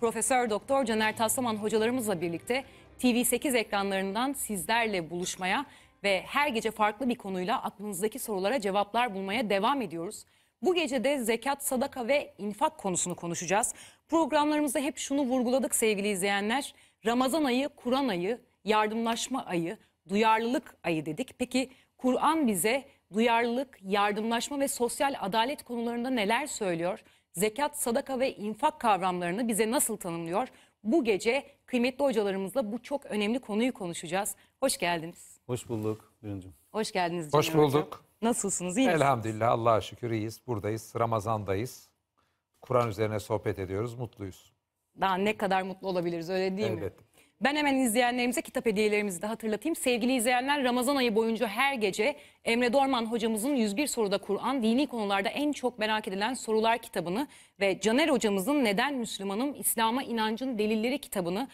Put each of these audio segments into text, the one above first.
Profesör Doktor Caner Taslaman hocalarımızla birlikte TV8 ekranlarından sizlerle buluşmaya ve her gece farklı bir konuyla aklınızdaki sorulara cevaplar bulmaya devam ediyoruz. Bu gece de zekat, sadaka ve infak konusunu konuşacağız. Programlarımızda hep şunu vurguladık sevgili izleyenler. Ramazan ayı, Kur'an ayı, yardımlaşma ayı, duyarlılık ayı dedik. Peki Kur'an bize duyarlılık, yardımlaşma ve sosyal adalet konularında neler söylüyor? zekat, sadaka ve infak kavramlarını bize nasıl tanımlıyor? Bu gece kıymetli hocalarımızla bu çok önemli konuyu konuşacağız. Hoş geldiniz. Hoş bulduk Düncüm. Hoş geldiniz. Hoş bulduk. Hocam. Nasılsınız? İyi misiniz? Elhamdülillah Allah'a şükür iyiyiz. Buradayız. Ramazan'dayız. Kur'an üzerine sohbet ediyoruz. Mutluyuz. Daha ne kadar mutlu olabiliriz öyle değil mi? Elbette. Ben hemen izleyenlerimize kitap hediyelerimizi de hatırlatayım. Sevgili izleyenler Ramazan ayı boyunca her gece Emre Dorman hocamızın 101 soruda Kur'an dini konularda en çok merak edilen sorular kitabını ve Caner hocamızın Neden Müslümanım İslam'a inancın delilleri kitabını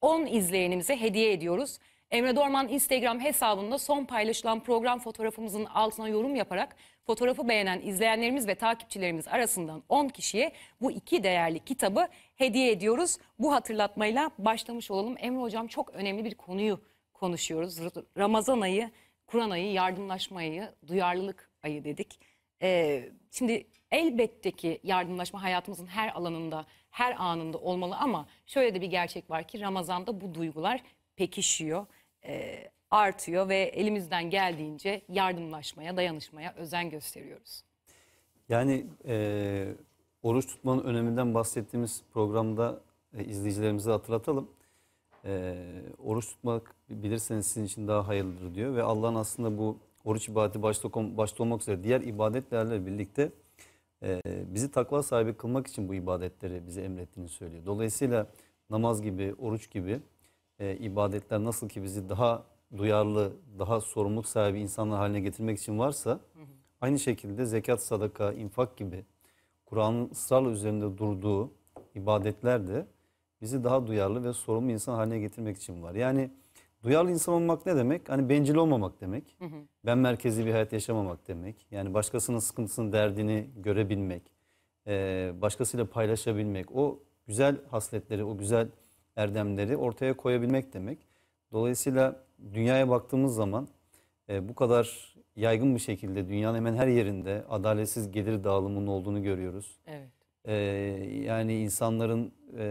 10 izleyenimize hediye ediyoruz. Emre Dorman Instagram hesabında son paylaşılan program fotoğrafımızın altına yorum yaparak fotoğrafı beğenen izleyenlerimiz ve takipçilerimiz arasından 10 kişiye bu iki değerli kitabı hediye ediyoruz. Bu hatırlatmayla başlamış olalım. Emre Hocam çok önemli bir konuyu konuşuyoruz. Ramazan ayı, Kur'an ayı, yardımlaşma ayı, duyarlılık ayı dedik. Ee, şimdi elbette ki yardımlaşma hayatımızın her alanında, her anında olmalı ama şöyle de bir gerçek var ki Ramazan'da bu duygular pekişiyor, e, artıyor ve elimizden geldiğince yardımlaşmaya, dayanışmaya özen gösteriyoruz. Yani e, Oruç tutmanın öneminden bahsettiğimiz programda e, izleyicilerimize hatırlatalım. E, oruç tutmak bilirseniz sizin için daha hayırlıdır diyor ve Allah'ın aslında bu oruç ibadeti başta, başta olmak üzere diğer ibadetlerle birlikte e, bizi takva sahibi kılmak için bu ibadetleri bize emrettiğini söylüyor. Dolayısıyla namaz gibi, oruç gibi e, ibadetler nasıl ki bizi daha duyarlı, daha sorumluluk sahibi insanlar haline getirmek için varsa aynı şekilde zekat, sadaka, infak gibi Kur'an'ın ısrarla üzerinde durduğu ibadetler de bizi daha duyarlı ve sorumlu insan haline getirmek için var. Yani duyarlı insan olmak ne demek? Hani bencil olmamak demek. Hı hı. Ben merkezi bir hayat yaşamamak demek. Yani başkasının sıkıntısını, derdini görebilmek. başkasıyla paylaşabilmek. O güzel hasletleri, o güzel erdemleri ortaya koyabilmek demek. Dolayısıyla dünyaya baktığımız zaman bu kadar yaygın bir şekilde dünyanın hemen her yerinde adaletsiz gelir dağılımının olduğunu görüyoruz. Evet. Ee, yani insanların e,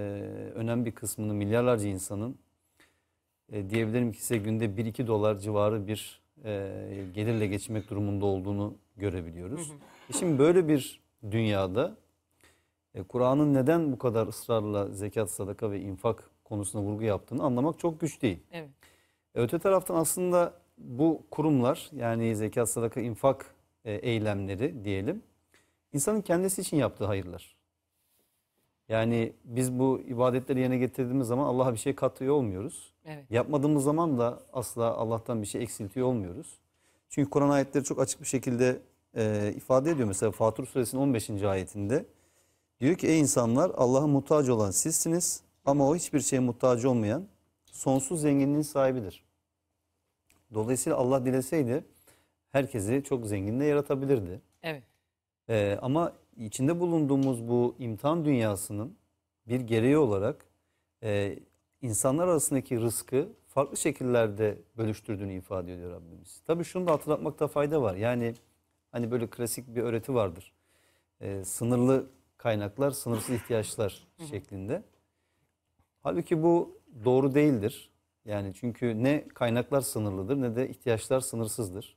önemli bir kısmını milyarlarca insanın e, diyebilirim ki size günde 1-2 dolar civarı bir e, gelirle geçinmek durumunda olduğunu görebiliyoruz. Hı e, şimdi böyle bir dünyada e, Kur'an'ın neden bu kadar ısrarla zekat, sadaka ve infak konusuna vurgu yaptığını anlamak çok güç değil. Evet. E, öte taraftan aslında bu kurumlar yani zekat, sadaka, infak e, eylemleri diyelim insanın kendisi için yaptığı hayırlar. Yani biz bu ibadetleri yerine getirdiğimiz zaman Allah'a bir şey katıyor olmuyoruz. Evet. Yapmadığımız zaman da asla Allah'tan bir şey eksiltiyor olmuyoruz. Çünkü Kur'an ayetleri çok açık bir şekilde e, ifade ediyor. Mesela Fatur suresinin 15. ayetinde diyor ki ey insanlar Allah'a muhtaç olan sizsiniz ama o hiçbir şeye muhtaç olmayan sonsuz zenginliğin sahibidir. Dolayısıyla Allah dileseydi herkesi çok zenginle yaratabilirdi. Evet. Ee, ama içinde bulunduğumuz bu imtihan dünyasının bir gereği olarak e, insanlar arasındaki rızkı farklı şekillerde bölüştürdüğünü ifade ediyor Rabbimiz. Tabii şunu da hatırlatmakta fayda var. Yani hani böyle klasik bir öğreti vardır. Ee, sınırlı kaynaklar, sınırsız ihtiyaçlar şeklinde. Halbuki bu doğru değildir. Yani çünkü ne kaynaklar sınırlıdır ne de ihtiyaçlar sınırsızdır.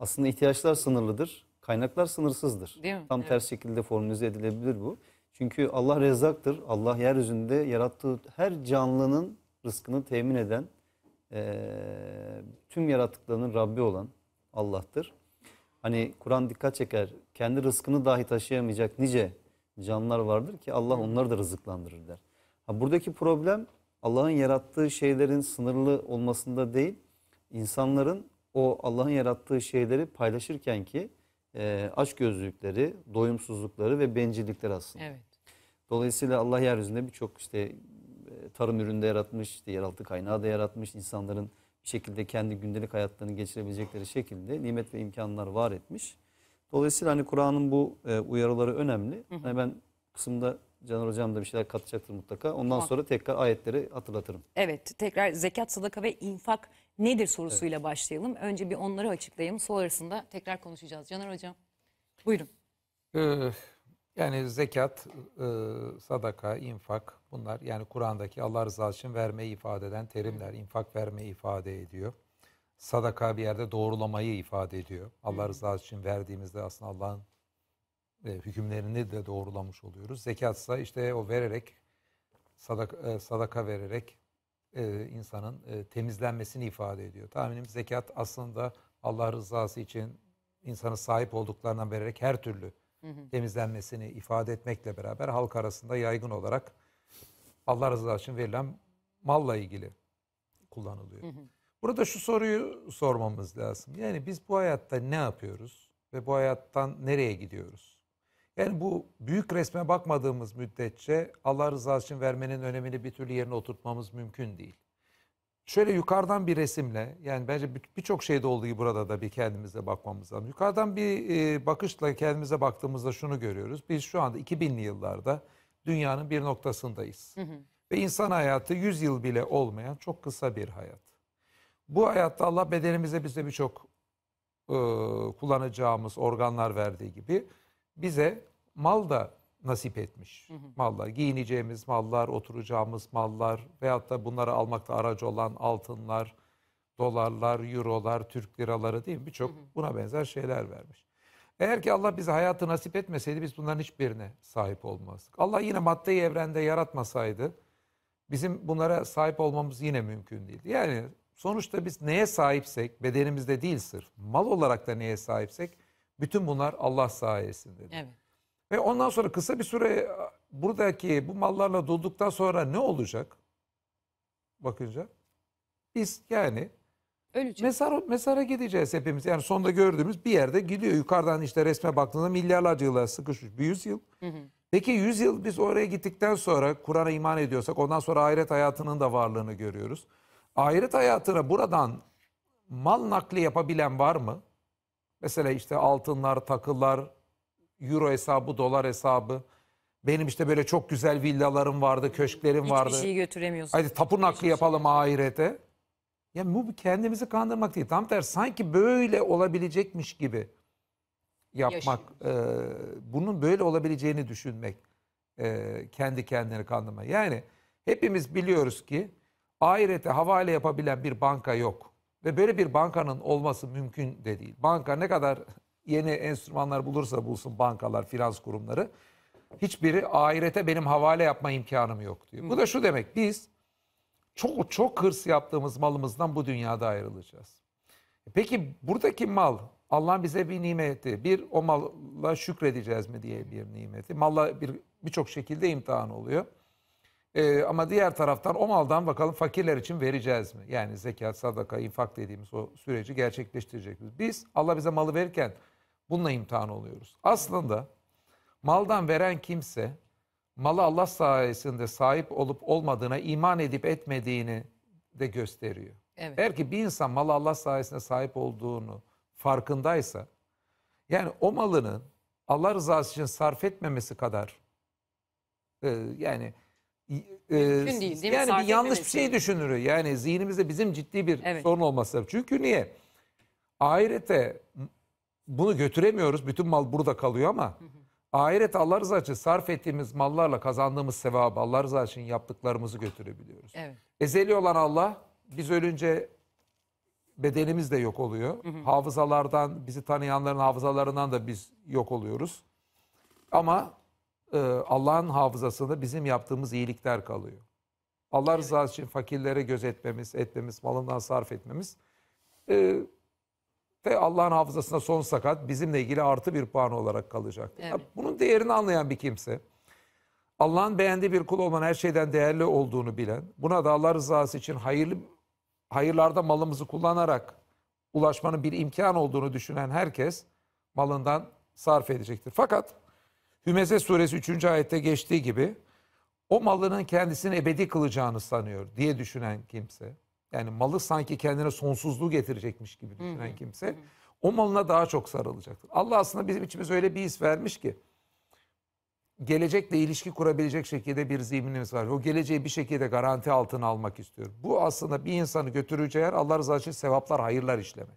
Aslında ihtiyaçlar sınırlıdır, kaynaklar sınırsızdır. Değil mi? Tam evet. ters şekilde formülize edilebilir bu. Çünkü Allah rezzaktır. Allah yeryüzünde yarattığı her canlının rızkını temin eden, e, tüm yarattıklarının Rabbi olan Allah'tır. Hani Kur'an dikkat çeker, kendi rızkını dahi taşıyamayacak nice canlılar vardır ki Allah onları da rızıklandırır der. Ha, buradaki problem Allah'ın yarattığı şeylerin sınırlı olmasında değil, insanların o Allah'ın yarattığı şeyleri paylaşırken ki e, açgözlülükleri, doyumsuzlukları ve bencillikleri aslında. Evet. Dolayısıyla Allah yeryüzünde birçok işte e, tarım ürünü de yaratmış, işte yeraltı kaynağı da yaratmış, insanların bir şekilde kendi gündelik hayatlarını geçirebilecekleri şekilde nimet ve imkanlar var etmiş. Dolayısıyla hani Kur'an'ın bu e, uyarıları önemli. Hı hı. Hani ben kısımda Caner Hocam da bir şeyler katacaktır mutlaka. Ondan tamam. sonra tekrar ayetleri hatırlatırım. Evet tekrar zekat, sadaka ve infak nedir sorusuyla evet. başlayalım. Önce bir onları açıklayayım. Sonrasında tekrar konuşacağız. Caner Hocam buyurun. Ee, yani zekat, e, sadaka, infak bunlar yani Kur'an'daki Allah rızası için vermeyi ifade eden terimler. İnfak vermeyi ifade ediyor. Sadaka bir yerde doğrulamayı ifade ediyor. Allah rızası için verdiğimizde aslında Allah'ın e, hükümlerini de doğrulamış oluyoruz. zekat ise işte o vererek sadaka, e, sadaka vererek e, insanın temizlenmesini ifade ediyor. Tahminim zekat aslında Allah rızası için insanı sahip olduklarından vererek her türlü hı hı. temizlenmesini ifade etmekle beraber halk arasında yaygın olarak Allah rızası için verilen malla ilgili kullanılıyor. Hı hı. Burada şu soruyu sormamız lazım. Yani biz bu hayatta ne yapıyoruz ve bu hayattan nereye gidiyoruz? Yani bu büyük resme bakmadığımız müddetçe Allah rızası için vermenin önemini bir türlü yerine oturtmamız mümkün değil. Şöyle yukarıdan bir resimle yani bence birçok şeyde olduğu gibi burada da bir kendimize bakmamız lazım. Yukarıdan bir e, bakışla kendimize baktığımızda şunu görüyoruz. Biz şu anda 2000'li yıllarda dünyanın bir noktasındayız. Hı hı. Ve insan hayatı 100 yıl bile olmayan çok kısa bir hayat. Bu hayatta Allah bedenimize bize birçok e, kullanacağımız organlar verdiği gibi bize mal da nasip etmiş. Hı hı. Mallar, giyineceğimiz mallar, oturacağımız mallar veyahut da bunları almakta aracı olan altınlar, dolarlar, eurolar, Türk liraları değil mi? Birçok buna benzer şeyler vermiş. Eğer ki Allah bize hayatı nasip etmeseydi biz bunların hiçbirine sahip olmazdık. Allah yine maddeyi evrende yaratmasaydı bizim bunlara sahip olmamız yine mümkün değildi. Yani sonuçta biz neye sahipsek, bedenimizde değil sırf, mal olarak da neye sahipsek bütün bunlar Allah sayesinde. Evet. Ve ondan sonra kısa bir süre e, buradaki bu mallarla dolduktan sonra ne olacak? Bakınca biz yani Öleceğiz. Mezar, mezara gideceğiz hepimiz. Yani sonda gördüğümüz bir yerde gidiyor. Yukarıdan işte resme baktığında milyarlarca yıllar sıkışmış. Bir yüzyıl. Peki yüzyıl biz oraya gittikten sonra Kur'an'a iman ediyorsak ondan sonra ahiret hayatının da varlığını görüyoruz. Ahiret hayatına buradan mal nakli yapabilen var mı? Mesela işte altınlar, takılar, euro hesabı, dolar hesabı. Benim işte böyle çok güzel villalarım vardı, köşklerim Hiçbir vardı. Hiçbir şeyi götüremiyorsun. Hadi tapu nakli yapalım ahirete. Ya bu kendimizi kandırmak değil. Tam tersi sanki böyle olabilecekmiş gibi yapmak. E, bunun böyle olabileceğini düşünmek. E, kendi kendini kandırmak. Yani hepimiz biliyoruz ki ahirete havale yapabilen bir banka yok. Ve böyle bir bankanın olması mümkün de değil. Banka ne kadar yeni enstrümanlar bulursa bulsun bankalar, finans kurumları hiçbiri ahirete benim havale yapma imkanım yok diyor. Bu da şu demek biz çok çok hırs yaptığımız malımızdan bu dünyada ayrılacağız. E peki buradaki mal Allah'ın bize bir nimeti. Bir o malla şükredeceğiz mi diye bir nimeti. Malla bir birçok şekilde imtihan oluyor. E, ama diğer taraftan o maldan bakalım fakirler için vereceğiz mi? Yani zekat, sadaka, infak dediğimiz o süreci gerçekleştirecek miyiz? Biz Allah bize malı verirken bununla imtihan oluyoruz. Aslında maldan veren kimse malı Allah sayesinde sahip olup olmadığına iman edip etmediğini de gösteriyor. Evet. Eğer ki bir insan malı Allah sayesinde sahip olduğunu farkındaysa yani o malının Allah rızası için sarf etmemesi kadar e, yani e, Mümkün değil, değil yani Sarf bir yanlış bir şey düşünürü, Yani zihnimizde bizim ciddi bir Evet. sorun olması lazım. Çünkü niye? Ahirete bunu götüremiyoruz. Bütün mal burada kalıyor ama ahirete Allah rızası için sarf ettiğimiz mallarla kazandığımız sevabı Allah rızası için yaptıklarımızı götürebiliyoruz. Evet. Ezeli olan Allah biz ölünce bedenimiz de yok oluyor. Hafızalardan bizi tanıyanların hafızalarından da biz yok oluyoruz. Ama ee, Allah'ın hafızasında bizim yaptığımız iyilikler kalıyor. Allah evet. rızası için fakirlere gözetmemiz, etmemiz, malından sarf etmemiz e, ve Allah'ın hafızasına son sakat bizimle ilgili artı bir puan olarak kalacak. Evet. Ya, bunun değerini anlayan bir kimse, Allah'ın beğendiği bir kul olan her şeyden değerli olduğunu bilen, buna da Allah rızası için hayırlı hayırlarda malımızı kullanarak ulaşmanın bir imkan olduğunu düşünen herkes malından sarf edecektir. Fakat Hümeze suresi 3. ayette geçtiği gibi o malının kendisini ebedi kılacağını sanıyor diye düşünen kimse. Yani malı sanki kendine sonsuzluğu getirecekmiş gibi düşünen kimse o malına daha çok sarılacaktır. Allah aslında bizim içimiz öyle bir his vermiş ki gelecekle ilişki kurabilecek şekilde bir zihnimiz var. O geleceği bir şekilde garanti altına almak istiyor. Bu aslında bir insanı götüreceği yer Allah rızası için sevaplar, hayırlar işleme.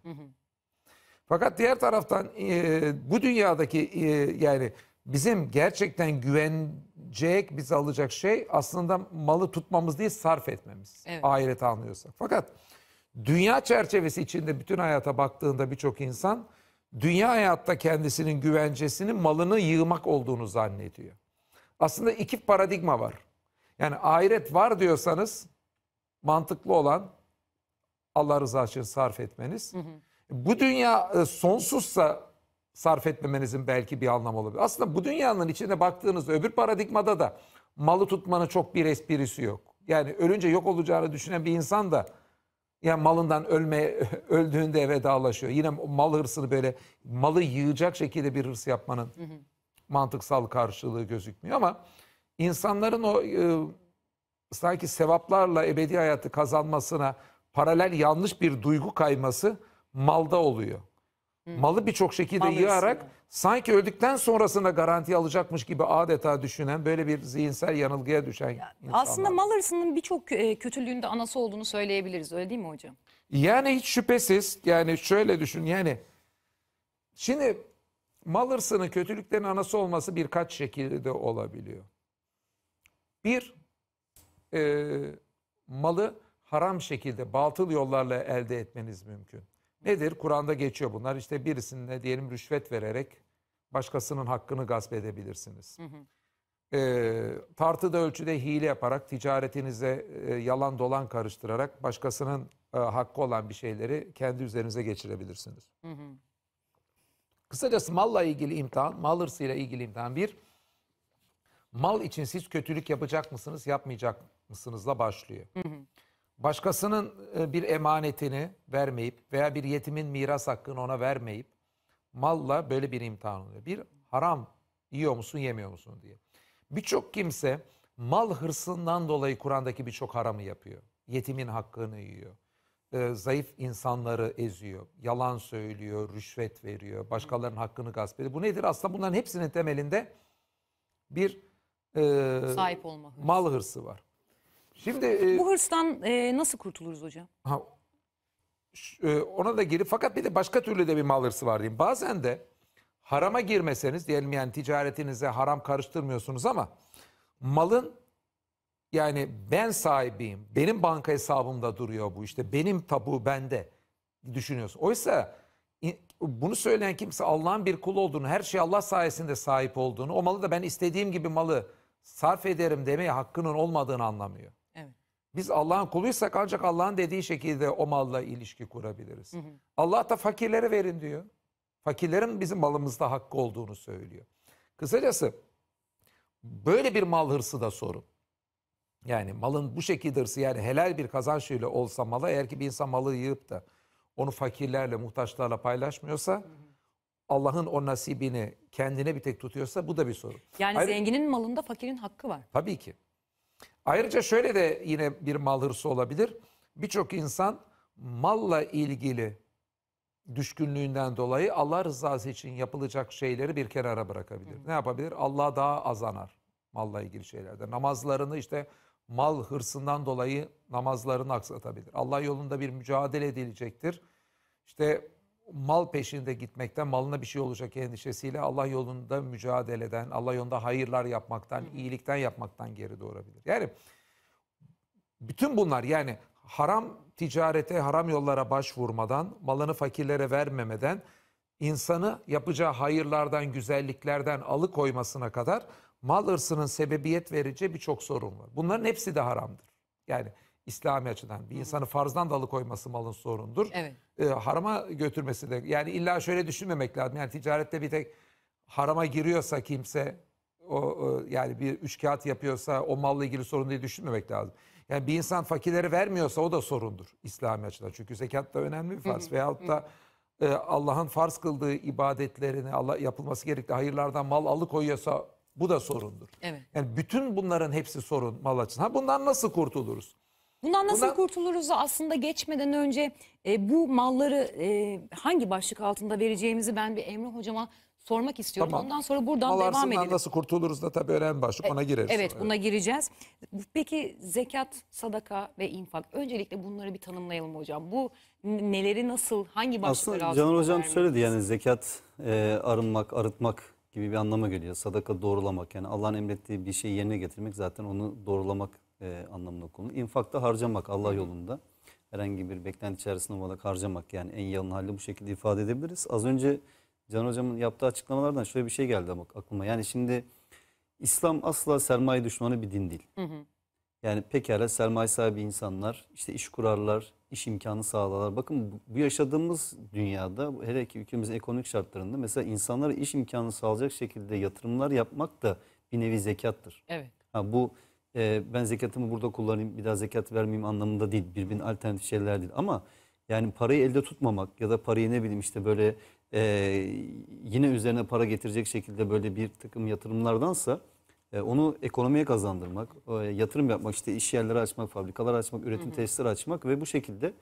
Fakat diğer taraftan e, bu dünyadaki e, yani bizim gerçekten güvenecek, bizi alacak şey aslında malı tutmamız değil sarf etmemiz. Evet. Ahirete anlıyorsak. Fakat dünya çerçevesi içinde bütün hayata baktığında birçok insan dünya hayatta kendisinin güvencesinin malını yığmak olduğunu zannediyor. Aslında iki paradigma var. Yani ahiret var diyorsanız mantıklı olan Allah rızası için sarf etmeniz. Hı hı. Bu dünya e, sonsuzsa sarf etmemenizin belki bir anlamı olabilir. Aslında bu dünyanın içine baktığınızda öbür paradigmada da malı tutmanın çok bir esprisi yok. Yani ölünce yok olacağını düşünen bir insan da yani malından ölme öldüğünde eve vedalaşıyor. Yine mal hırsını böyle malı yığacak şekilde bir hırs yapmanın hı hı. mantıksal karşılığı gözükmüyor ama insanların o e, sanki sevaplarla ebedi hayatı kazanmasına paralel yanlış bir duygu kayması malda oluyor. Malı birçok şekilde Malı yığarak üstüne. sanki öldükten sonrasına garanti alacakmış gibi adeta düşünen böyle bir zihinsel yanılgıya düşen ya, insanlar. Aslında mal hırsının birçok e, kötülüğünde anası olduğunu söyleyebiliriz öyle değil mi hocam? Yani hiç şüphesiz yani şöyle düşün yani şimdi mal hırsının kötülüklerin anası olması birkaç şekilde olabiliyor. Bir e, malı haram şekilde batıl yollarla elde etmeniz mümkün. Nedir? Kur'an'da geçiyor bunlar. İşte birisine diyelim rüşvet vererek başkasının hakkını gasp edebilirsiniz. Hı hı. E, tartıda ölçüde hile yaparak, ticaretinize e, yalan dolan karıştırarak başkasının e, hakkı olan bir şeyleri kendi üzerinize geçirebilirsiniz. Hı hı. Kısacası malla ilgili imtihan, mal hırsıyla ilgili imtihan bir, mal için siz kötülük yapacak mısınız, yapmayacak mısınızla başlıyor. Hı hı başkasının e, bir emanetini vermeyip veya bir yetimin miras hakkını ona vermeyip malla böyle bir imtihan oluyor. Bir haram yiyor musun yemiyor musun diye. Birçok kimse mal hırsından dolayı Kur'an'daki birçok haramı yapıyor. Yetimin hakkını yiyor. E, zayıf insanları eziyor. Yalan söylüyor, rüşvet veriyor, başkalarının hakkını gasp ediyor. Bu nedir? Aslında bunların hepsinin temelinde bir e, sahip olma hırsı. mal hırsı var. Şimdi e, Bu hırstan e, nasıl kurtuluruz hocam? ha, e, ona da girip fakat bir de başka türlü de bir mal hırsı var diyeyim. Bazen de harama girmeseniz diyelim yani ticaretinize haram karıştırmıyorsunuz ama malın yani ben sahibiyim, benim banka hesabımda duruyor bu işte, benim tabu bende düşünüyorsun. Oysa bunu söyleyen kimse Allah'ın bir kulu olduğunu, her şey Allah sayesinde sahip olduğunu, o malı da ben istediğim gibi malı sarf ederim demeye hakkının olmadığını anlamıyor. Biz Allah'ın kuluysak ancak Allah'ın dediği şekilde o malla ilişki kurabiliriz. Hı hı. Allah da fakirlere verin diyor. Fakirlerin bizim malımızda hakkı olduğunu söylüyor. Kısacası böyle bir mal hırsı da sorun. Yani malın bu şekilde hırsı yani helal bir kazanç ile olsa mala eğer ki bir insan malı yığıp da onu fakirlerle, muhtaçlarla paylaşmıyorsa Allah'ın o nasibini kendine bir tek tutuyorsa bu da bir sorun. Yani Hayır, zenginin malında fakirin hakkı var. Tabii ki. Ayrıca şöyle de yine bir mal hırsı olabilir. Birçok insan malla ilgili düşkünlüğünden dolayı Allah rızası için yapılacak şeyleri bir kenara bırakabilir. Hı. Ne yapabilir? Allah daha azanar malla ilgili şeylerde. Namazlarını işte mal hırsından dolayı namazlarını aksatabilir. Allah yolunda bir mücadele edilecektir. İşte mal peşinde gitmekten, malına bir şey olacak endişesiyle Allah yolunda mücadeleden Allah yolunda hayırlar yapmaktan, iyilikten yapmaktan geri doğurabilir. Yani bütün bunlar yani haram ticarete, haram yollara başvurmadan, malını fakirlere vermemeden, insanı yapacağı hayırlardan, güzelliklerden alıkoymasına kadar mal ırsının sebebiyet vereceği birçok sorun var. Bunların hepsi de haramdır. Yani İslami açıdan bir insanı farzdan da alıkoyması malın sorundur. Evet e, harama götürmesi de yani illa şöyle düşünmemek lazım. Yani ticarette bir tek harama giriyorsa kimse o, o e, yani bir üç kağıt yapıyorsa o malla ilgili sorun diye düşünmemek lazım. Yani bir insan fakirlere vermiyorsa o da sorundur İslami açıdan. Çünkü zekat da önemli bir farz. Hı hı. Veyahut da e, Allah'ın farz kıldığı ibadetlerini, Allah yapılması gerekli hayırlardan mal alıkoyuyorsa bu da sorundur. Evet. Yani bütün bunların hepsi sorun mal açısından. Ha bundan nasıl kurtuluruz? Bundan nasıl Bundan... kurtuluruz aslında geçmeden önce e, bu malları e, hangi başlık altında vereceğimizi ben bir Emre hocama sormak istiyorum. Tamam. Ondan sonra buradan Mal devam edelim. nasıl kurtuluruz da tabii önemli başlık ona e, gireriz. Evet sonra. buna gireceğiz. Peki zekat, sadaka ve infak. Öncelikle bunları bir tanımlayalım hocam. Bu neleri nasıl, hangi başlıklar Aslında Canan hocam söyledi yani zekat e, arınmak, arıtmak gibi bir anlama geliyor. Sadaka doğrulamak yani Allah'ın emrettiği bir şeyi yerine getirmek zaten onu doğrulamak e, anlamında kullanılır. İnfakta harcamak Allah yolunda. Herhangi bir beklenti içerisinde olarak harcamak yani en yalın hali bu şekilde ifade edebiliriz. Az önce Can Hocam'ın yaptığı açıklamalardan şöyle bir şey geldi bak aklıma. Yani şimdi İslam asla sermaye düşmanı bir din değil. Hı hı. Yani pekala sermaye sahibi insanlar işte iş kurarlar, iş imkanı sağlarlar. Bakın bu yaşadığımız dünyada hele ki ülkemizin ekonomik şartlarında mesela insanlara iş imkanı sağlayacak şekilde yatırımlar yapmak da bir nevi zekattır. Evet. Ha, bu e, ben zekatımı burada kullanayım bir daha zekat vermeyeyim anlamında değil. Birbirinin alternatif şeyler değil. Ama yani parayı elde tutmamak ya da parayı ne bileyim işte böyle e, yine üzerine para getirecek şekilde böyle bir takım yatırımlardansa e, onu ekonomiye kazandırmak, e, yatırım yapmak, işte iş yerleri açmak, fabrikalar açmak, üretim hı tesisleri açmak ve bu şekilde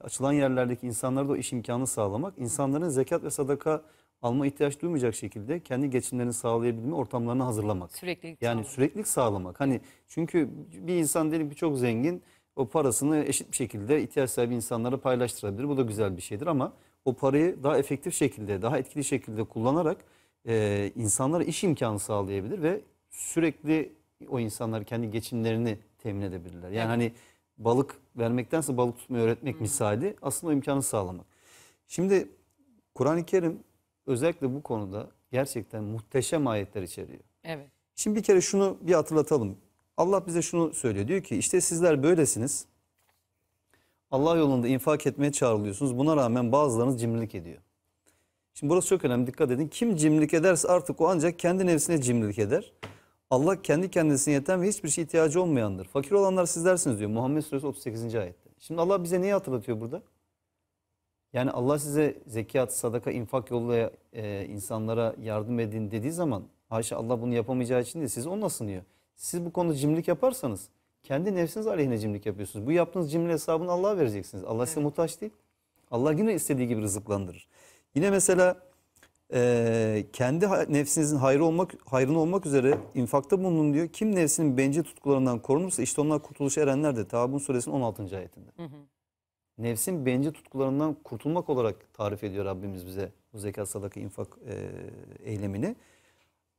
açılan yerlerdeki insanlara da o iş imkanı sağlamak, insanların zekat ve sadaka alma ihtiyaç duymayacak şekilde kendi geçimlerini sağlayabilme ortamlarını hazırlamak. Sürekli Yani sağlamak. süreklilik sağlamak. Hani çünkü bir insan diyelim ki çok zengin o parasını eşit bir şekilde ihtiyaç sahibi insanlara paylaştırabilir. Bu da güzel bir şeydir ama o parayı daha efektif şekilde, daha etkili şekilde kullanarak e, insanlara iş imkanı sağlayabilir ve sürekli o insanlar kendi geçimlerini temin edebilirler. Yani evet. hani balık vermektense balık tutmayı öğretmek hmm. misali aslında o imkanı sağlamak. Şimdi Kur'an-ı Kerim özellikle bu konuda gerçekten muhteşem ayetler içeriyor. Evet. Şimdi bir kere şunu bir hatırlatalım. Allah bize şunu söylüyor. Diyor ki işte sizler böylesiniz. Allah yolunda infak etmeye çağrılıyorsunuz. Buna rağmen bazılarınız cimrilik ediyor. Şimdi burası çok önemli dikkat edin. Kim cimrilik ederse artık o ancak kendi nefsine cimrilik eder. Allah kendi kendisine yeten ve hiçbir şey ihtiyacı olmayandır. Fakir olanlar sizlersiniz diyor Muhammed Suresi 38. ayette. Şimdi Allah bize neyi hatırlatıyor burada? Yani Allah size zekat, sadaka, infak yoluyla e, insanlara yardım edin dediği zaman haşa Allah bunu yapamayacağı için de siz onunla sınıyor. Siz bu konuda cimrilik yaparsanız kendi nefsiniz aleyhine cimrilik yapıyorsunuz. Bu yaptığınız cimri hesabını Allah'a vereceksiniz. Allah evet. size muhtaç değil. Allah yine istediği gibi rızıklandırır. Yine mesela e, kendi nefsinizin hayrı olmak, hayrını olmak üzere infakta bulunun diyor. Kim nefsinin bence tutkularından korunursa işte onlar kurtuluşa erenler de Tabun suresinin 16. ayetinde. Hı hı nefsin bence tutkularından kurtulmak olarak tarif ediyor Rabbimiz bize bu zekat sadaka infak e, eylemini.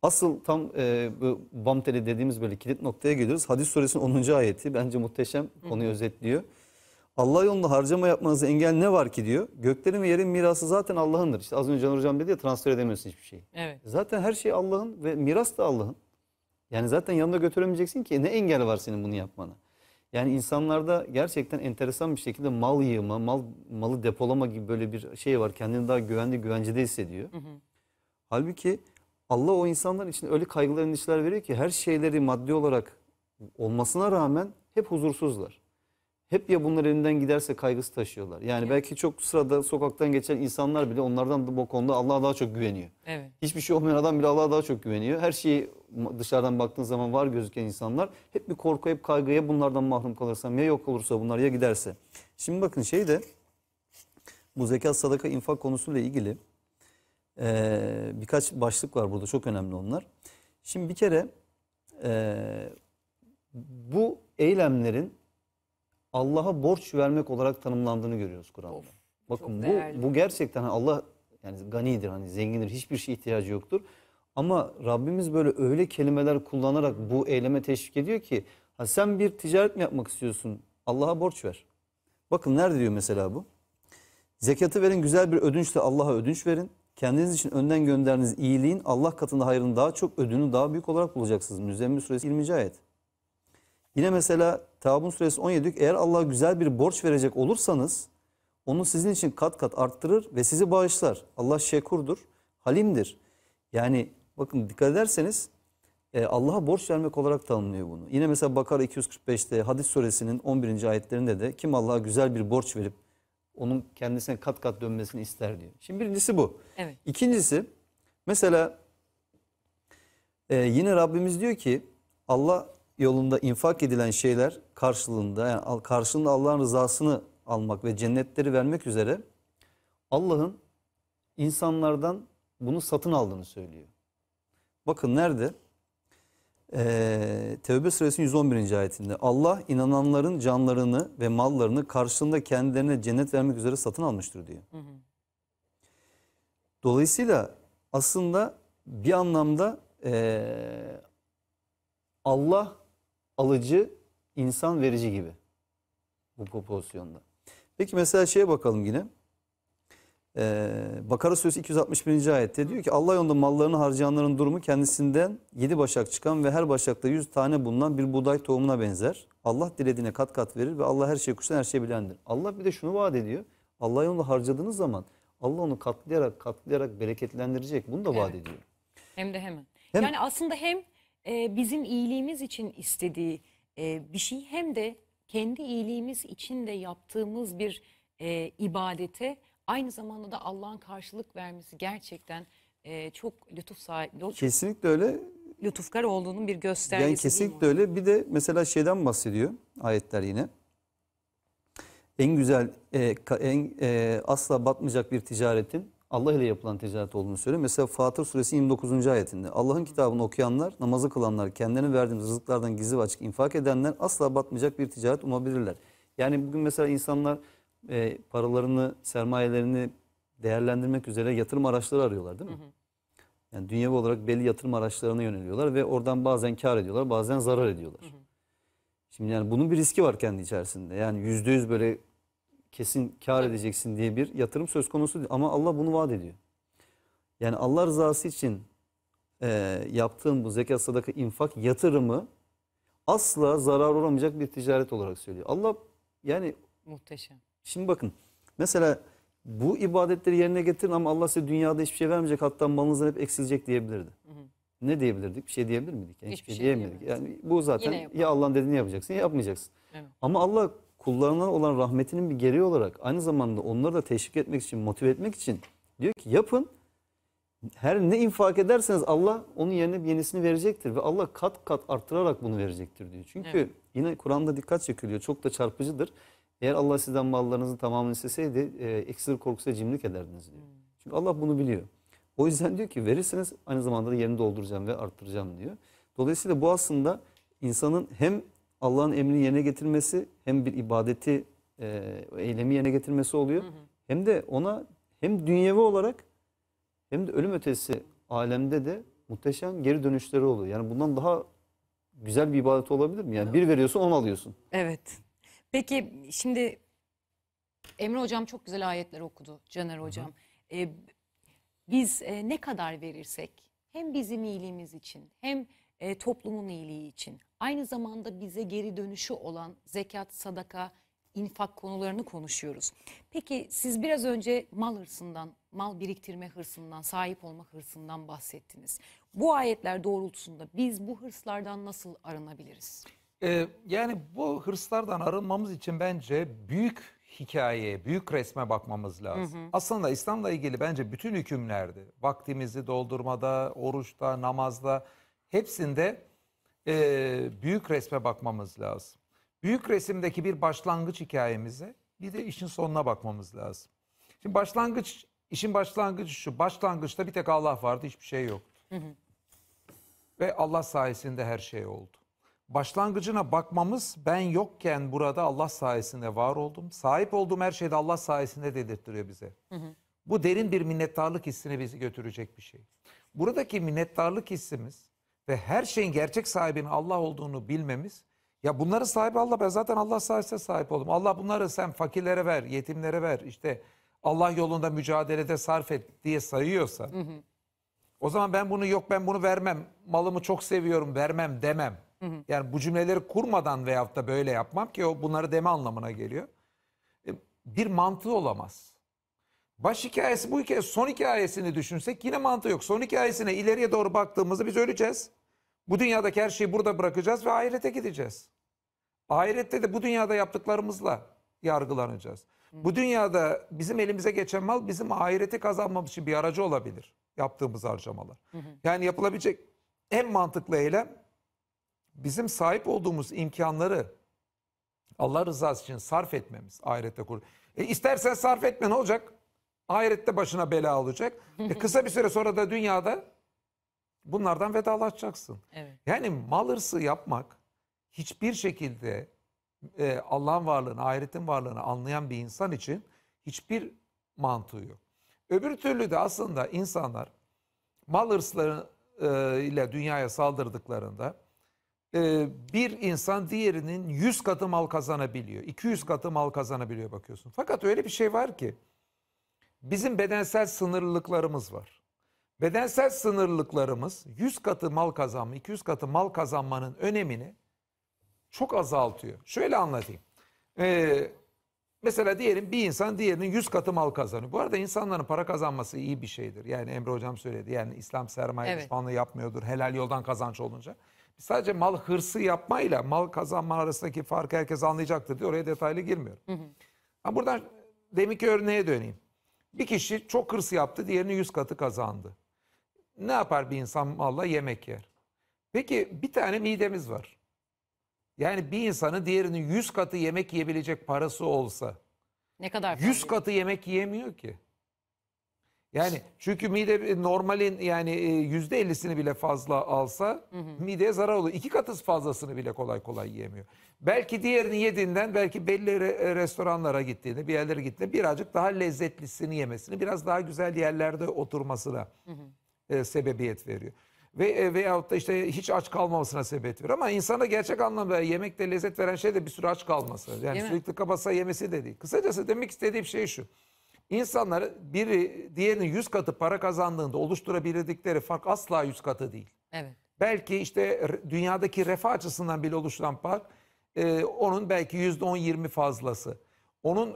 Asıl tam e, bu bamteli dediğimiz böyle kilit noktaya geliyoruz. Hadis suresinin 10. ayeti bence muhteşem konuyu Hı. özetliyor. Allah yolunda harcama yapmanızı engel ne var ki diyor. Göklerin ve yerin mirası zaten Allah'ındır. İşte az önce Can Hocam dedi ya transfer edemiyorsun hiçbir şeyi. Evet. Zaten her şey Allah'ın ve miras da Allah'ın. Yani zaten yanında götüremeyeceksin ki ne engel var senin bunu yapmana. Yani insanlarda gerçekten enteresan bir şekilde mal yığma, mal malı depolama gibi böyle bir şey var. Kendini daha güvende, güvencede hissediyor. Hı hı. Halbuki Allah o insanlar için öyle kaygılar, endişeler veriyor ki her şeyleri maddi olarak olmasına rağmen hep huzursuzlar hep ya bunlar elinden giderse kaygısı taşıyorlar. Yani evet. belki çok sırada sokaktan geçen insanlar bile onlardan da bu konuda Allah'a daha çok güveniyor. Evet. Hiçbir şey olmayan adam bile Allah'a daha çok güveniyor. Her şeyi dışarıdan baktığın zaman var gözüken insanlar hep bir korku hep kaygıya bunlardan mahrum kalırsam ya yok olursa bunlar ya giderse. Şimdi bakın şey de bu zekat sadaka infak konusuyla ilgili e, birkaç başlık var burada çok önemli onlar. Şimdi bir kere e, bu eylemlerin Allah'a borç vermek olarak tanımlandığını görüyoruz Kur'an'da. Bakın bu, bu gerçekten hani Allah yani ganidir hani zengindir hiçbir şey ihtiyacı yoktur. Ama Rabbimiz böyle öyle kelimeler kullanarak bu eyleme teşvik ediyor ki ha sen bir ticaret mi yapmak istiyorsun? Allah'a borç ver. Bakın nerede diyor mesela bu? Zekatı verin güzel bir ödünçle Allah'a ödünç verin. Kendiniz için önden gönderdiğiniz iyiliğin Allah katında hayrın daha çok ödünü daha büyük olarak bulacaksınız. Müzzemmil suresi 20. ayet. Yine mesela Tevabun suresi 17 eğer Allah güzel bir borç verecek olursanız onu sizin için kat kat arttırır ve sizi bağışlar. Allah şekurdur, halimdir. Yani bakın dikkat ederseniz e, Allah'a borç vermek olarak tanımlıyor bunu. Yine mesela Bakara 245'te hadis suresinin 11. ayetlerinde de kim Allah'a güzel bir borç verip onun kendisine kat kat dönmesini ister diyor. Şimdi birincisi bu. Evet. İkincisi mesela e, yine Rabbimiz diyor ki Allah yolunda infak edilen şeyler karşılığında yani karşılığında Allah'ın rızasını almak ve cennetleri vermek üzere Allah'ın insanlardan bunu satın aldığını söylüyor. Bakın nerede? Ee, Tevbe suresinin 111. ayetinde Allah inananların canlarını ve mallarını karşılığında kendilerine cennet vermek üzere satın almıştır diyor. Hı hı. Dolayısıyla aslında bir anlamda e, Allah alıcı, insan verici gibi bu proporsiyonda. Peki mesela şeye bakalım yine. Ee, Bakara Suresi 261. ayette diyor ki Allah yolunda mallarını harcayanların durumu kendisinden 7 başak çıkan ve her başakta 100 tane bulunan bir buğday tohumuna benzer. Allah dilediğine kat kat verir ve Allah her şeyi kuşan her şeyi bilendir. Allah bir de şunu vaat ediyor. Allah yolunda harcadığınız zaman Allah onu katlayarak katlayarak bereketlendirecek. Bunu da vaat ediyor. Hem de hemen. Hem, yani aslında hem e, bizim iyiliğimiz için istediği e, bir şey hem de kendi iyiliğimiz için de yaptığımız bir e, ibadete aynı zamanda da Allah'ın karşılık vermesi gerçekten e, çok lütuf sahibi. Kesinlikle öyle. Lütufkar olduğunun bir göstergesi. Yani kesinlikle öyle. Bir de mesela şeyden bahsediyor ayetler yine. En güzel, e, en e, asla batmayacak bir ticaretin Allah ile yapılan ticaret olduğunu söylüyor. Mesela Fatır suresi 29. ayetinde Allah'ın kitabını okuyanlar, namazı kılanlar, kendilerine verdiğimiz rızıklardan gizli ve açık infak edenler asla batmayacak bir ticaret umabilirler. Yani bugün mesela insanlar e, paralarını, sermayelerini değerlendirmek üzere yatırım araçları arıyorlar değil mi? Hı hı. Yani dünyevi olarak belli yatırım araçlarına yöneliyorlar ve oradan bazen kar ediyorlar, bazen zarar ediyorlar. Hı hı. Şimdi yani bunun bir riski var kendi içerisinde. Yani yüzde yüz böyle kesin kar edeceksin diye bir yatırım söz konusu değil. Ama Allah bunu vaat ediyor. Yani Allah rızası için e, yaptığın bu zekat sadaka infak yatırımı asla zarar uğramayacak bir ticaret olarak söylüyor. Allah yani muhteşem. Şimdi bakın mesela bu ibadetleri yerine getirin ama Allah size dünyada hiçbir şey vermeyecek hatta malınızdan hep eksilecek diyebilirdi. Hı hı. Ne diyebilirdik? Bir şey diyebilir miydik? Yani hiçbir, hiçbir şey, şey diyemedik. Yani bu zaten ya Allah'ın dediğini yapacaksın ya yapmayacaksın. Evet. Ama Allah kullarına olan rahmetinin bir gereği olarak aynı zamanda onları da teşvik etmek için, motive etmek için diyor ki yapın. Her ne infak ederseniz Allah onun yerine bir yenisini verecektir ve Allah kat kat arttırarak bunu verecektir diyor. Çünkü evet. yine Kur'an'da dikkat çekiliyor. Çok da çarpıcıdır. Eğer Allah sizden mallarınızın tamamını isteseydi e, eksilir korkusuyla cimrilik ederdiniz diyor. Hmm. Çünkü Allah bunu biliyor. O yüzden diyor ki verirseniz aynı zamanda da yerini dolduracağım ve arttıracağım diyor. Dolayısıyla bu aslında insanın hem Allah'ın emrini yerine getirmesi hem bir ibadeti e, eylemi yerine getirmesi oluyor. Hı hı. Hem de ona hem dünyevi olarak hem de ölüm ötesi alemde de muhteşem geri dönüşleri oluyor. Yani bundan daha güzel bir ibadet olabilir mi? Yani bir veriyorsun on alıyorsun. Evet. Peki şimdi Emre hocam çok güzel ayetler okudu Caner hocam. Hı hı. Ee, biz e, ne kadar verirsek hem bizim iyiliğimiz için hem e, toplumun iyiliği için Aynı zamanda bize geri dönüşü olan zekat, sadaka, infak konularını konuşuyoruz. Peki siz biraz önce mal hırsından, mal biriktirme hırsından, sahip olma hırsından bahsettiniz. Bu ayetler doğrultusunda biz bu hırslardan nasıl arınabiliriz? Ee, yani bu hırslardan arınmamız için bence büyük hikayeye, büyük resme bakmamız lazım. Hı hı. Aslında İslam'la ilgili bence bütün hükümlerde, vaktimizi doldurmada, oruçta, namazda hepsinde e, büyük resme bakmamız lazım. Büyük resimdeki bir başlangıç hikayemize bir de işin sonuna bakmamız lazım. Şimdi başlangıç, işin başlangıcı şu. Başlangıçta bir tek Allah vardı, hiçbir şey yoktu. Hı hı. Ve Allah sayesinde her şey oldu. Başlangıcına bakmamız ben yokken burada Allah sayesinde var oldum. Sahip olduğum her şeyde Allah sayesinde dedirttiriyor bize. Hı hı. Bu derin bir minnettarlık hissine bizi götürecek bir şey. Buradaki minnettarlık hissimiz ve her şeyin gerçek sahibinin Allah olduğunu bilmemiz ya bunları sahibi Allah ben zaten Allah sayesinde sahip oldum. Allah bunları sen fakirlere ver, yetimlere ver işte Allah yolunda mücadelede sarf et diye sayıyorsa hı hı. o zaman ben bunu yok ben bunu vermem malımı çok seviyorum vermem demem. Hı hı. Yani bu cümleleri kurmadan veyahut da böyle yapmam ki o bunları deme anlamına geliyor. E, bir mantığı olamaz. Baş hikayesi bu hikaye son hikayesini düşünsek yine mantığı yok. Son hikayesine ileriye doğru baktığımızda biz öleceğiz. Bu dünyadaki her şeyi burada bırakacağız ve ahirete gideceğiz. Ahirette de bu dünyada yaptıklarımızla yargılanacağız. Bu dünyada bizim elimize geçen mal bizim ahireti kazanmamız için bir aracı olabilir yaptığımız harcamalar. Yani yapılabilecek en mantıklı eylem bizim sahip olduğumuz imkanları Allah rızası için sarf etmemiz ahirette kur. E istersen sarf etme ne olacak? Ahirette başına bela olacak. E kısa bir süre sonra da dünyada bunlardan vedalaşacaksın. Evet. Yani mal hırsı yapmak hiçbir şekilde e, Allah'ın varlığını, ahiretin varlığını anlayan bir insan için hiçbir mantığı yok. Öbür türlü de aslında insanlar mal hırsları e, ile dünyaya saldırdıklarında e, bir insan diğerinin 100 katı mal kazanabiliyor. 200 katı mal kazanabiliyor bakıyorsun. Fakat öyle bir şey var ki bizim bedensel sınırlılıklarımız var bedensel sınırlıklarımız 100 katı mal kazanma, 200 katı mal kazanmanın önemini çok azaltıyor. Şöyle anlatayım. Ee, mesela diyelim bir insan diğerinin 100 katı mal kazanıyor. Bu arada insanların para kazanması iyi bir şeydir. Yani Emre Hocam söyledi. Yani İslam sermaye evet. yapmıyordur. Helal yoldan kazanç olunca. Sadece mal hırsı yapmayla mal kazanma arasındaki farkı herkes anlayacaktır diye oraya detaylı girmiyorum. Hı hı. Ama buradan deminki örneğe döneyim. Bir kişi çok hırsı yaptı, diğerini 100 katı kazandı. Ne yapar bir insan malla? Yemek yer. Peki bir tane midemiz var. Yani bir insanın diğerinin 100 katı yemek yiyebilecek parası olsa ne kadar 100 katı yemek yiyemiyor ki. Yani çünkü mide normalin yani e, yüzde ellisini bile fazla alsa hı hı. mideye zarar olur. İki katı fazlasını bile kolay kolay yiyemiyor. Belki diğerini yediğinden belki belli re e, restoranlara gittiğinde bir yerlere gittiğinde birazcık daha lezzetlisini yemesini biraz daha güzel yerlerde oturmasına. Hı hı e, sebebiyet veriyor. Ve e, veyahut da işte hiç aç kalmamasına sebebiyet veriyor. Ama insana gerçek anlamda yemekte lezzet veren şey de bir sürü aç kalması. Yani değil sürekli mi? kabasa yemesi de değil. Kısacası demek istediğim şey şu. İnsanlar biri diğerinin yüz katı para kazandığında oluşturabildikleri fark asla yüz katı değil. Evet. Belki işte dünyadaki refah açısından bile oluşturan fark e, onun belki yüzde on yirmi fazlası. Onun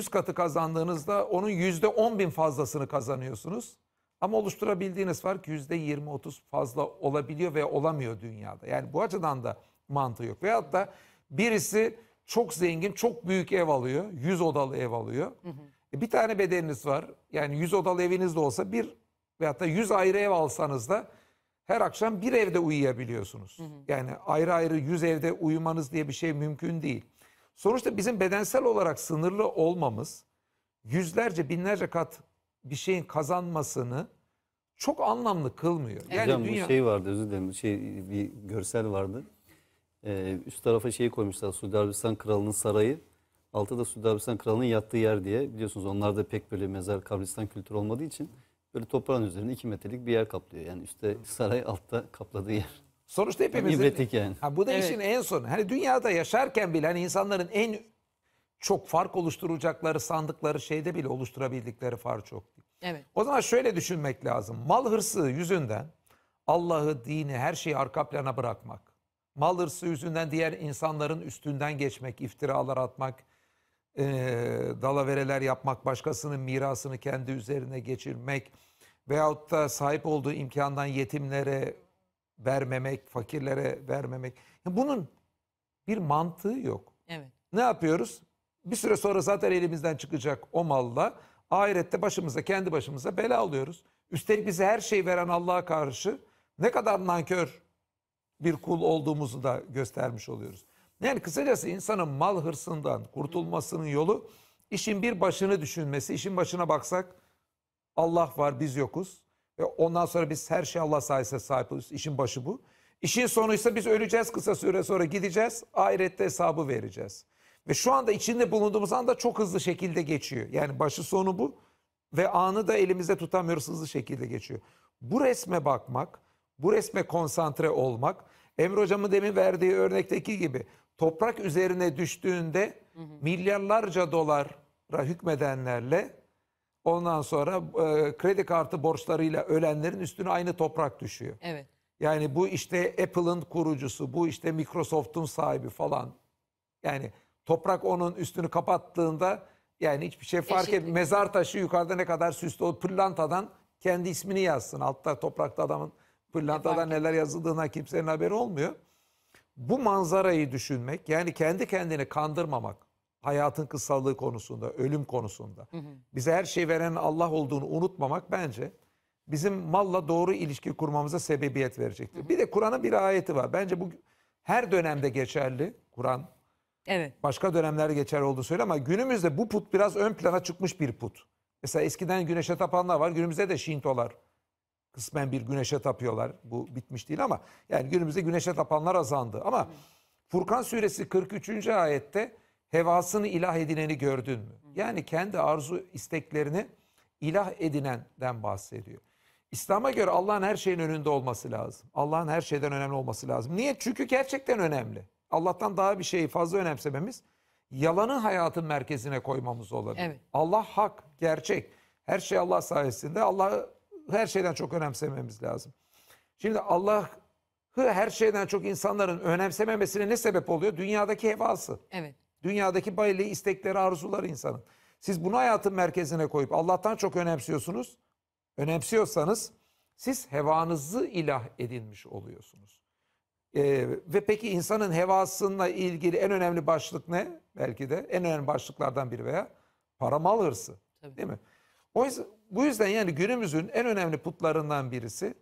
e, katı kazandığınızda onun yüzde on bin fazlasını kazanıyorsunuz. Ama oluşturabildiğiniz fark yüzde %20-30 fazla olabiliyor ve olamıyor dünyada. Yani bu açıdan da mantığı yok. Veyahut da birisi çok zengin, çok büyük ev alıyor. 100 odalı ev alıyor. Hı hı. E, bir tane bedeniniz var. Yani 100 odalı eviniz de olsa bir veyahut da 100 ayrı ev alsanız da her akşam bir evde uyuyabiliyorsunuz. Hı hı. Yani ayrı ayrı 100 evde uyumanız diye bir şey mümkün değil. Sonuçta bizim bedensel olarak sınırlı olmamız yüzlerce binlerce kat bir şeyin kazanmasını çok anlamlı kılmıyor. Yani Hocam dünya... bir şey vardı özür dilerim. Şey, bir görsel vardı. Ee, üst tarafa şeyi koymuşlar. Suudi Arabistan Kralı'nın sarayı. altta da Suudi Arabistan Kralı'nın yattığı yer diye. Biliyorsunuz onlarda pek böyle mezar kabristan kültürü olmadığı için böyle toprağın üzerine iki metrelik bir yer kaplıyor. Yani üstte saray altta kapladığı yer. Sonuçta hepimizin... Hani İbretlik yani. Ha, bu da evet. işin en sonu. Hani dünyada yaşarken bile hani insanların en çok fark oluşturacakları sandıkları şeyde bile oluşturabildikleri fark çok değil. Evet. O zaman şöyle düşünmek lazım. Mal hırsı yüzünden Allah'ı, dini, her şeyi arka plana bırakmak. Mal hırsı yüzünden diğer insanların üstünden geçmek, iftiralar atmak, e, dalavereler yapmak, başkasının mirasını kendi üzerine geçirmek veyahut da sahip olduğu imkandan yetimlere vermemek, fakirlere vermemek. Bunun bir mantığı yok. Evet. Ne yapıyoruz? bir süre sonra zaten elimizden çıkacak o malla ahirette başımıza kendi başımıza bela alıyoruz. Üstelik bize her şeyi veren Allah'a karşı ne kadar nankör bir kul olduğumuzu da göstermiş oluyoruz. Yani kısacası insanın mal hırsından kurtulmasının yolu işin bir başını düşünmesi. İşin başına baksak Allah var biz yokuz. Ve ondan sonra biz her şey Allah sayesinde sahip oluyoruz. İşin başı bu. İşin sonuysa biz öleceğiz kısa süre sonra gideceğiz. Ahirette hesabı vereceğiz. Ve şu anda içinde bulunduğumuz anda çok hızlı şekilde geçiyor. Yani başı sonu bu ve anı da elimizde tutamıyoruz hızlı şekilde geçiyor. Bu resme bakmak, bu resme konsantre olmak, Emre Hocam'ın demin verdiği örnekteki gibi toprak üzerine düştüğünde hı hı. milyarlarca dolara hükmedenlerle ondan sonra e, kredi kartı borçlarıyla ölenlerin üstüne aynı toprak düşüyor. Evet. Yani bu işte Apple'ın kurucusu, bu işte Microsoft'un sahibi falan. Yani Toprak onun üstünü kapattığında yani hiçbir şey fark Eşitlik. etmiyor. Mezar taşı yukarıda ne kadar süslü o pırlantadan kendi ismini yazsın. Altta toprakta adamın pırlantada ne neler yazıldığına kimsenin haberi olmuyor. Bu manzarayı düşünmek yani kendi kendini kandırmamak hayatın kısalığı konusunda, ölüm konusunda hı hı. bize her şey veren Allah olduğunu unutmamak bence bizim malla doğru ilişki kurmamıza sebebiyet verecektir. Hı hı. Bir de Kur'an'ın bir ayeti var. Bence bu her dönemde geçerli Kur'an Evet. Başka dönemler geçer olduğu söyle ama günümüzde bu put biraz ön plana çıkmış bir put. Mesela eskiden güneşe tapanlar var. Günümüzde de Şintolar kısmen bir güneşe tapıyorlar. Bu bitmiş değil ama yani günümüzde güneşe tapanlar azandı. Ama Furkan suresi 43. ayette hevasını ilah edineni gördün mü? Yani kendi arzu isteklerini ilah edinenden bahsediyor. İslam'a göre Allah'ın her şeyin önünde olması lazım. Allah'ın her şeyden önemli olması lazım. Niye? Çünkü gerçekten önemli. Allah'tan daha bir şeyi fazla önemsememiz yalanı hayatın merkezine koymamız olabilir. Evet. Allah hak, gerçek. Her şey Allah sayesinde. Allah'ı her şeyden çok önemsememiz lazım. Şimdi Allah'ı her şeyden çok insanların önemsememesine ne sebep oluyor? Dünyadaki hevası. Evet. Dünyadaki bayiliği, istekleri, arzuları insanın. Siz bunu hayatın merkezine koyup Allah'tan çok önemsiyorsunuz. Önemsiyorsanız siz hevanızı ilah edinmiş oluyorsunuz. Ee, ve peki insanın hevasıyla ilgili en önemli başlık ne? Belki de en önemli başlıklardan biri veya para mal hırsı. Tabii. Değil mi? O yüzden, bu yüzden yani günümüzün en önemli putlarından birisi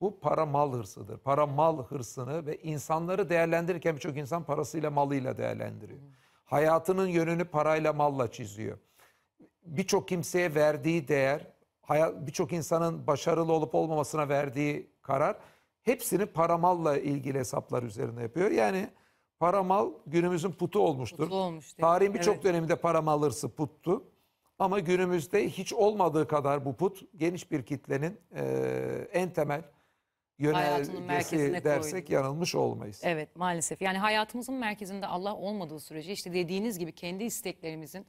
bu para mal hırsıdır. Para mal hırsını ve insanları değerlendirirken birçok insan parasıyla malıyla değerlendiriyor. Hmm. Hayatının yönünü parayla malla çiziyor. Birçok kimseye verdiği değer, birçok insanın başarılı olup olmamasına verdiği karar hepsini paramalla ilgili hesaplar üzerine yapıyor. Yani paramal günümüzün putu olmuştur. Putlu olmuş Tarihin birçok Evet. döneminde paramalırsı hırsı puttu. Ama günümüzde hiç olmadığı kadar bu put geniş bir kitlenin e, en temel Hayatının merkezine yönelgesi dersek koydu. yanılmış olmayız. Evet maalesef. Yani hayatımızın merkezinde Allah olmadığı sürece işte dediğiniz gibi kendi isteklerimizin,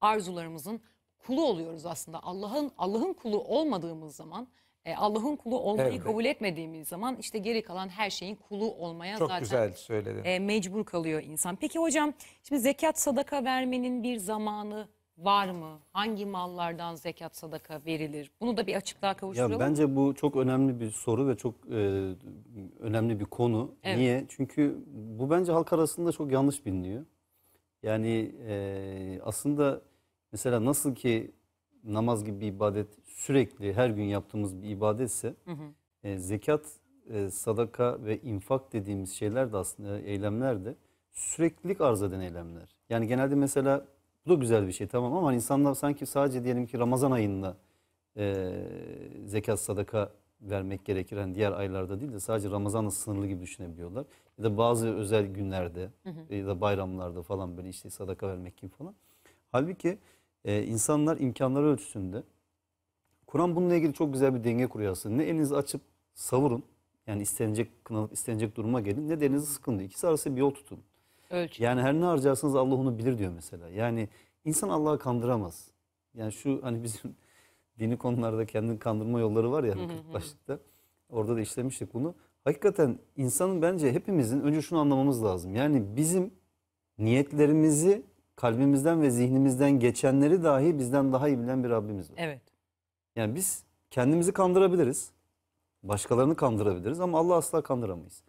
arzularımızın kulu oluyoruz aslında. Allah'ın Allah'ın kulu olmadığımız zaman e, Allah'ın kulu olmayı evet. kabul etmediğimiz zaman işte geri kalan her şeyin kulu olmaya Çok zaten güzel söyledin. E, mecbur kalıyor insan. Peki hocam şimdi zekat sadaka vermenin bir zamanı var mı? Hangi mallardan zekat sadaka verilir? Bunu da bir açıklığa kavuşturalım. Ya bence bu çok önemli bir soru ve çok e, önemli bir konu. Evet. Niye? Çünkü bu bence halk arasında çok yanlış biliniyor. Yani e, aslında mesela nasıl ki namaz gibi bir ibadet sürekli her gün yaptığımız bir ibadetse hı hı. E, zekat, e, sadaka ve infak dediğimiz şeyler de aslında e, eylemler de süreklilik arz eden eylemler. Yani genelde mesela bu da güzel bir şey tamam ama insanlar sanki sadece diyelim ki Ramazan ayında e, zekat sadaka vermek gerekir. Yani diğer aylarda değil de sadece Ramazan'la sınırlı gibi düşünebiliyorlar. Ya da bazı özel günlerde hı hı. ya da bayramlarda falan böyle işte sadaka vermek gibi falan. Halbuki e, insanlar imkanları ölçüsünde Kur'an bununla ilgili çok güzel bir denge kuruyor aslında. Ne elinizi açıp savurun yani istenecek kınalıp istenecek duruma gelin ne derinizi sıkın diye. İkisi arası bir yol tutun. Ölçün. Yani her ne harcarsanız Allah onu bilir diyor mesela. Yani insan Allah'ı kandıramaz. Yani şu hani bizim dini konularda kendini kandırma yolları var ya başlıkta. Orada da işlemiştik bunu. Hakikaten insanın bence hepimizin önce şunu anlamamız lazım. Yani bizim niyetlerimizi kalbimizden ve zihnimizden geçenleri dahi bizden daha iyi bilen bir Rabbimiz var. Evet. Yani biz kendimizi kandırabiliriz. Başkalarını kandırabiliriz ama Allah asla kandıramayız.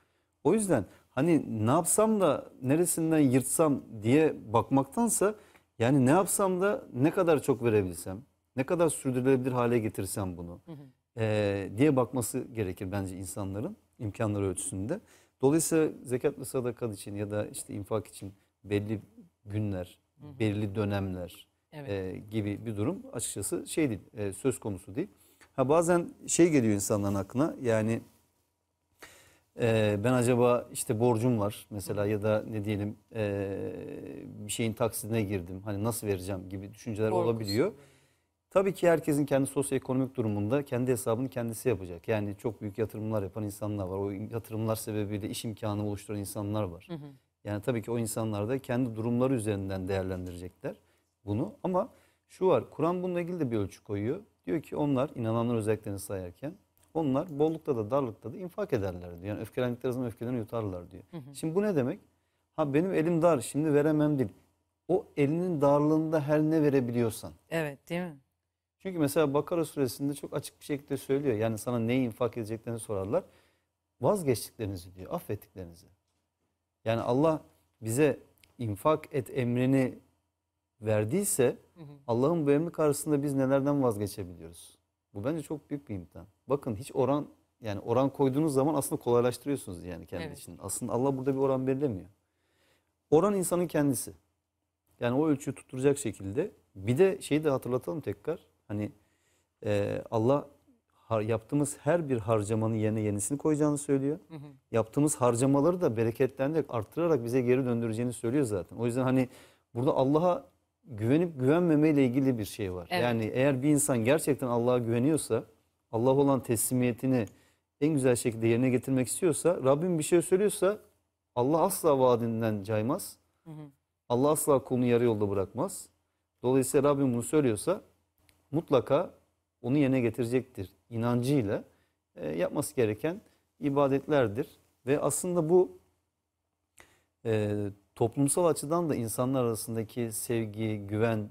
O yüzden hani ne yapsam da neresinden yırtsam diye bakmaktansa yani ne yapsam da ne kadar çok verebilsem, ne kadar sürdürülebilir hale getirsem bunu hı hı. E, diye bakması gerekir bence insanların imkanları ölçüsünde. Dolayısıyla zekat ve sadakat için ya da işte infak için belli günler, Hı belirli dönemler evet. e, gibi bir durum açıkçası şey değil, e, söz konusu değil. Ha bazen şey geliyor insanların aklına yani e, ben acaba işte borcum var mesela ya da ne diyelim e, bir şeyin taksidine girdim hani nasıl vereceğim gibi düşünceler Korkusun. olabiliyor. Tabii ki herkesin kendi sosyoekonomik durumunda kendi hesabını kendisi yapacak. Yani çok büyük yatırımlar yapan insanlar var. O yatırımlar sebebiyle iş imkanı oluşturan insanlar var. Hı hı. Yani tabii ki o insanlar da kendi durumları üzerinden değerlendirecekler bunu. Ama şu var, Kur'an bununla ilgili de bir ölçü koyuyor. Diyor ki onlar inananlar özelliklerini sayarken onlar bollukta da darlıkta da infak ederler diyor. Yani öfkelendikleri zaman öfkelerini yutarlar diyor. Hı hı. Şimdi bu ne demek? Ha benim elim dar şimdi veremem değil. O elinin darlığında her ne verebiliyorsan. Evet değil mi? Çünkü mesela Bakara suresinde çok açık bir şekilde söylüyor. Yani sana neyi infak edeceklerini sorarlar. Vazgeçtiklerinizi diyor, affettiklerinizi. Yani Allah bize infak et emrini verdiyse Allah'ın bu emri karşısında biz nelerden vazgeçebiliyoruz? Bu bence çok büyük bir imtihan. Bakın hiç oran yani oran koyduğunuz zaman aslında kolaylaştırıyorsunuz yani kendi evet. için. Aslında Allah burada bir oran belirlemiyor. Oran insanın kendisi. Yani o ölçüyü tutturacak şekilde. Bir de şeyi de hatırlatalım tekrar. Hani e, Allah yaptığımız her bir harcamanın yerine yenisini koyacağını söylüyor. Hı hı. Yaptığımız harcamaları da bereketlendirerek arttırarak bize geri döndüreceğini söylüyor zaten. O yüzden hani burada Allah'a güvenip güvenmemeyle ilgili bir şey var. Evet. Yani eğer bir insan gerçekten Allah'a güveniyorsa, Allah olan teslimiyetini en güzel şekilde yerine getirmek istiyorsa, Rabbim bir şey söylüyorsa Allah asla vaadinden caymaz. Hı hı. Allah asla kolunu yarı yolda bırakmaz. Dolayısıyla Rabbim bunu söylüyorsa mutlaka onu yerine getirecektir inancıyla e, yapması gereken ibadetlerdir. Ve aslında bu e, toplumsal açıdan da insanlar arasındaki sevgi, güven,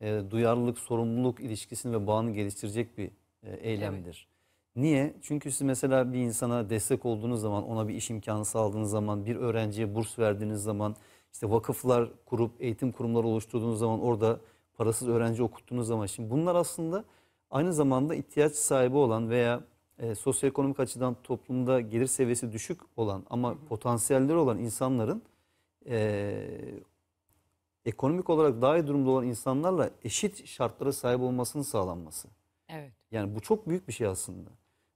e, duyarlılık, sorumluluk ilişkisini ve bağını geliştirecek bir e, eylemdir. Evet. Niye? Çünkü siz mesela bir insana destek olduğunuz zaman, ona bir iş imkanı sağladığınız zaman, bir öğrenciye burs verdiğiniz zaman, işte vakıflar kurup eğitim kurumları oluşturduğunuz zaman orada parasız öğrenci okuttuğunuz zaman şimdi bunlar aslında Aynı zamanda ihtiyaç sahibi olan veya e, sosyoekonomik açıdan toplumda gelir seviyesi düşük olan ama hı hı. potansiyelleri olan insanların e, ekonomik olarak daha iyi durumda olan insanlarla eşit şartlara sahip olmasının sağlanması. Evet. Yani bu çok büyük bir şey aslında.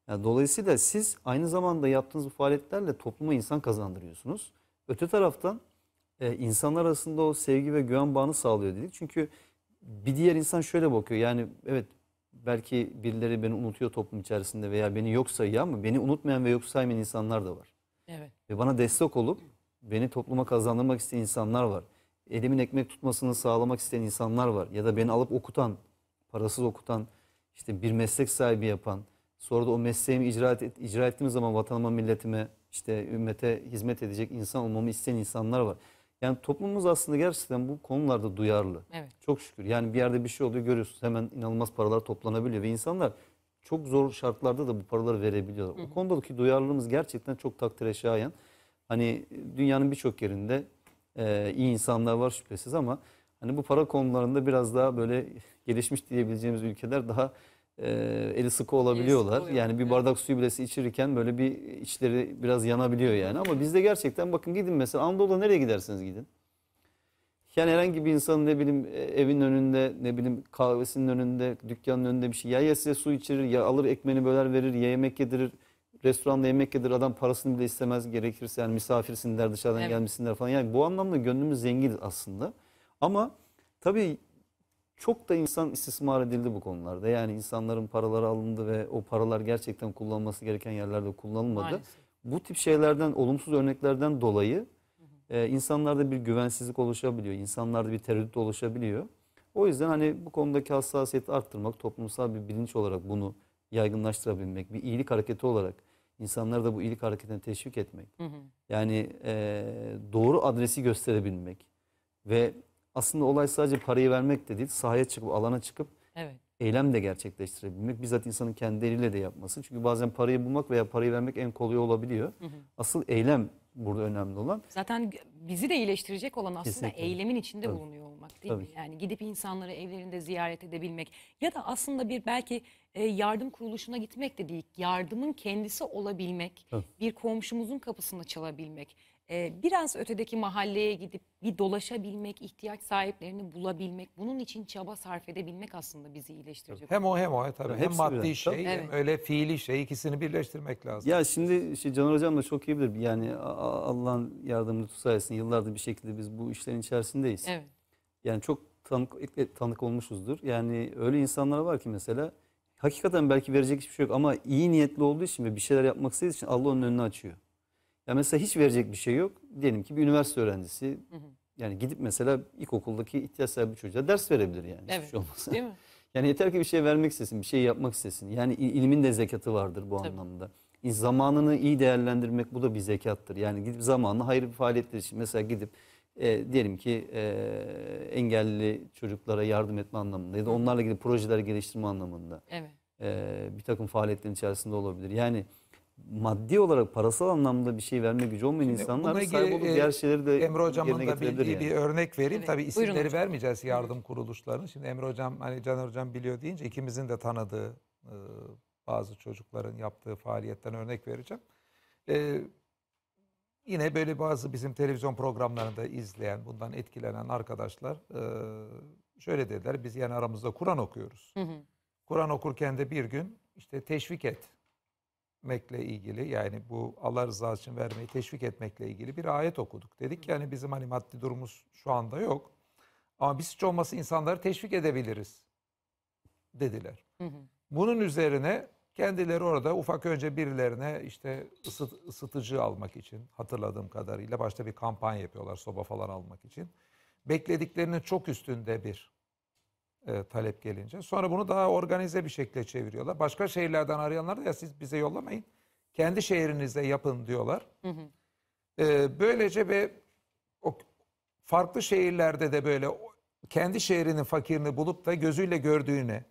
Yani dolayısıyla siz aynı zamanda yaptığınız bu faaliyetlerle topluma insan kazandırıyorsunuz. Öte taraftan e, insanlar arasında o sevgi ve güven bağını sağlıyor dedik. Çünkü bir diğer insan şöyle bakıyor. Yani evet belki birileri beni unutuyor toplum içerisinde veya beni yok sayıyor ama beni unutmayan ve yok saymayan insanlar da var. Evet. Ve bana destek olup beni topluma kazandırmak isteyen insanlar var. Elimin ekmek tutmasını sağlamak isteyen insanlar var. Ya da beni alıp okutan, parasız okutan, işte bir meslek sahibi yapan, sonra da o mesleğimi icra, et, icra ettiğim zaman vatanıma, milletime, işte ümmete hizmet edecek insan olmamı isteyen insanlar var. Yani toplumumuz aslında gerçekten bu konularda duyarlı. Evet. Çok şükür. Yani bir yerde bir şey oluyor görüyorsunuz hemen inanılmaz paralar toplanabiliyor ve insanlar çok zor şartlarda da bu paraları verebiliyorlar. Hı hı. O konudaki duyarlılığımız gerçekten çok takdire şayan. Hani dünyanın birçok yerinde e, iyi insanlar var şüphesiz ama hani bu para konularında biraz daha böyle gelişmiş diyebileceğimiz ülkeler daha e, eli sıkı olabiliyorlar. Sıkı yani bir bardak suyu bile içirirken böyle bir içleri biraz yanabiliyor yani. Ama bizde gerçekten bakın gidin mesela Anadolu'da nereye giderseniz gidin. Yani herhangi bir insanın ne bileyim e, evin önünde, ne bileyim kahvesinin önünde, dükkanın önünde bir şey. Ya ya size su içirir, ya alır ekmeğini böler verir, ya yemek yedirir. Restoranda yemek yedirir, adam parasını bile istemez gerekirse. Yani misafirsin der, dışarıdan evet. gelmişsinler falan. Yani bu anlamda gönlümüz zengin aslında. Ama tabii çok da insan istismar edildi bu konularda. Yani insanların paraları alındı ve o paralar gerçekten kullanması gereken yerlerde kullanılmadı. Maalesef. Bu tip şeylerden, olumsuz örneklerden dolayı e, insanlarda bir güvensizlik oluşabiliyor. insanlarda bir tereddüt oluşabiliyor. O yüzden hani bu konudaki hassasiyeti arttırmak, toplumsal bir bilinç olarak bunu yaygınlaştırabilmek, bir iyilik hareketi olarak insanları da bu iyilik hareketine teşvik etmek. Hı hı. Yani e, doğru adresi gösterebilmek ve aslında olay sadece parayı vermek de değil, sahaya çıkıp, alana çıkıp evet. eylem de gerçekleştirebilmek. Bizzat insanın kendi eliyle de yapması. Çünkü bazen parayı bulmak veya parayı vermek en kolay olabiliyor. Hı hı. Asıl eylem burada önemli olan. Zaten bizi de iyileştirecek olan aslında Kesinlikle. eylemin içinde Tabii. bulunuyor olmak değil Tabii. mi? Yani gidip insanları evlerinde ziyaret edebilmek ya da aslında bir belki e, yardım kuruluşuna gitmek de değil, yardımın kendisi olabilmek, Tabii. bir komşumuzun kapısını çalabilmek e, biraz ötedeki mahalleye gidip bir dolaşabilmek, ihtiyaç sahiplerini bulabilmek, bunun için çaba sarf edebilmek aslında bizi iyileştirecek. Hem o hem o tabii. Hem Hepsi maddi biraz, şey tabii. hem Evet. öyle fiili şey ikisini birleştirmek lazım. Ya şimdi şey, Caner Hocam da çok iyi bilir. Yani a- a- Allah'ın yardımını sayesinde yıllardır bir şekilde biz bu işlerin içerisindeyiz. Evet. Yani çok tanık, e, tanık olmuşuzdur. Yani öyle insanlar var ki mesela hakikaten belki verecek hiçbir şey yok ama iyi niyetli olduğu için ve bir şeyler yapmak istediği için Allah onun önünü açıyor. Ya mesela hiç verecek bir şey yok. Diyelim ki bir üniversite öğrencisi. Hı hı. Yani gidip mesela ilkokuldaki ihtiyaç sahibi çocuğa ders verebilir yani. Evet. Şey olmasa. Değil mi? Yani yeter ki bir şey vermek istesin, bir şey yapmak istesin. Yani ilmin de zekatı vardır bu Tabii. anlamda. Zamanını iyi değerlendirmek bu da bir zekattır. Yani gidip zamanını hayır bir faaliyetler için mesela gidip e, diyelim ki e, engelli çocuklara yardım etme anlamında ya da onlarla ilgili projeler geliştirme anlamında evet. e, bir takım faaliyetlerin içerisinde olabilir. Yani maddi olarak parasal anlamda bir şey verme gücü olmayan insanlar ilgili, sahip olup diğer e, şeyleri de Emre Hocam'ın da bildiği yani. bir örnek vereyim. Evet. Tabii isimleri hocam. vermeyeceğiz yardım kuruluşlarının. Şimdi Emre Hocam, hani Caner Hocam biliyor deyince ikimizin de tanıdığı e, bazı çocukların yaptığı faaliyetten örnek vereceğim. E, yine böyle bazı bizim televizyon programlarında izleyen, bundan etkilenen arkadaşlar şöyle dediler. Biz yani aramızda Kur'an okuyoruz. Kur'an okurken de bir gün işte teşvik et etmekle ilgili yani bu Allah rızası için vermeyi teşvik etmekle ilgili bir ayet okuduk. Dedik ki yani bizim hani maddi durumumuz şu anda yok. Ama biz hiç olmazsa insanları teşvik edebiliriz dediler. Bunun üzerine kendileri orada ufak önce birilerine işte ısıt, ısıtıcı almak için hatırladığım kadarıyla başta bir kampanya yapıyorlar soba falan almak için. Beklediklerinin çok üstünde bir e, talep gelince. Sonra bunu daha organize bir şekilde çeviriyorlar. Başka şehirlerden arayanlar da ya siz bize yollamayın. Kendi şehrinizde yapın diyorlar. Hı hı. E, böylece ve o farklı şehirlerde de böyle kendi şehrinin fakirini bulup da gözüyle gördüğüne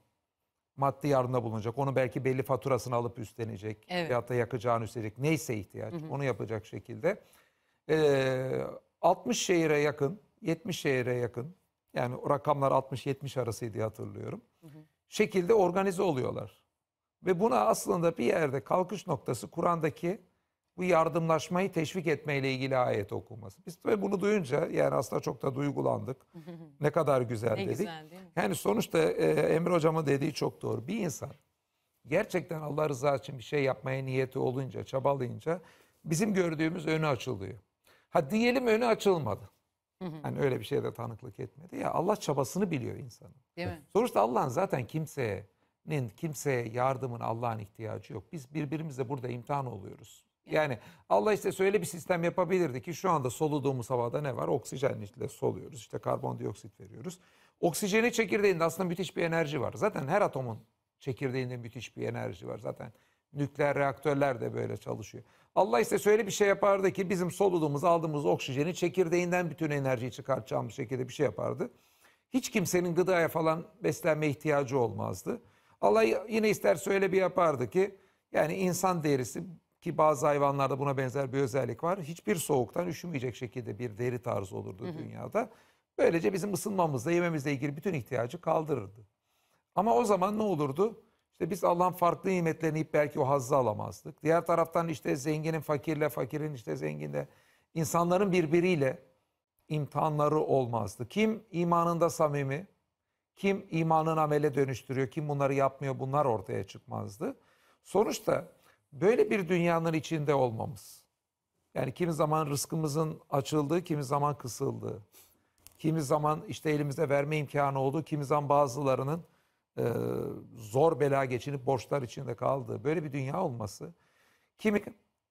maddi yardımda bulunacak. Onu belki belli faturasını alıp üstlenecek. Evet. Veyahut da yakacağını üstlenecek. Neyse ihtiyaç. Hı hı. Onu yapacak şekilde. E, 60 şehire yakın, 70 şehire yakın yani rakamlar 60-70 arasıydı hatırlıyorum. Hı hı. Şekilde organize oluyorlar. Ve buna aslında bir yerde kalkış noktası Kur'an'daki bu yardımlaşmayı teşvik etmeyle ilgili ayet okuması. Biz de bunu duyunca yani aslında çok da duygulandık. ne kadar güzel ne dedik. Güzel, değil mi? Yani sonuçta e, Emre hocamın dediği çok doğru. Bir insan gerçekten Allah rızası için bir şey yapmaya niyeti olunca, çabalayınca bizim gördüğümüz önü açılıyor. Ha diyelim önü açılmadı. Hı Hani öyle bir şeye de tanıklık etmedi. Ya Allah çabasını biliyor insanın. Değil mi? Sonuçta Allah'ın zaten kimsenin, kimseye yardımın Allah'ın ihtiyacı yok. Biz birbirimizle burada imtihan oluyoruz. Yani Allah işte şöyle bir sistem yapabilirdi ki şu anda soluduğumuz havada ne var? Oksijenle soluyoruz. İşte karbondioksit veriyoruz. Oksijenin çekirdeğinde aslında müthiş bir enerji var. Zaten her atomun çekirdeğinde müthiş bir enerji var. Zaten Nükleer reaktörler de böyle çalışıyor. Allah ise şöyle bir şey yapardı ki bizim soluduğumuz aldığımız oksijeni çekirdeğinden bütün enerjiyi çıkartacağımız şekilde bir şey yapardı. Hiç kimsenin gıdaya falan beslenme ihtiyacı olmazdı. Allah yine ister söyle bir yapardı ki yani insan derisi ki bazı hayvanlarda buna benzer bir özellik var. Hiçbir soğuktan üşümeyecek şekilde bir deri tarzı olurdu hı hı. dünyada. Böylece bizim ısınmamızla yememizle ilgili bütün ihtiyacı kaldırırdı. Ama o zaman ne olurdu? İşte biz Allah'ın farklı nimetlerini belki o hazzı alamazdık. Diğer taraftan işte zenginin fakirle, fakirin işte zenginle, insanların birbiriyle imtihanları olmazdı. Kim imanında samimi, kim imanın amele dönüştürüyor, kim bunları yapmıyor bunlar ortaya çıkmazdı. Sonuçta böyle bir dünyanın içinde olmamız. Yani kimi zaman rızkımızın açıldığı, kimi zaman kısıldığı. Kimi zaman işte elimizde verme imkanı olduğu, kimi zaman bazılarının e, zor bela geçinip borçlar içinde kaldığı böyle bir dünya olması kimi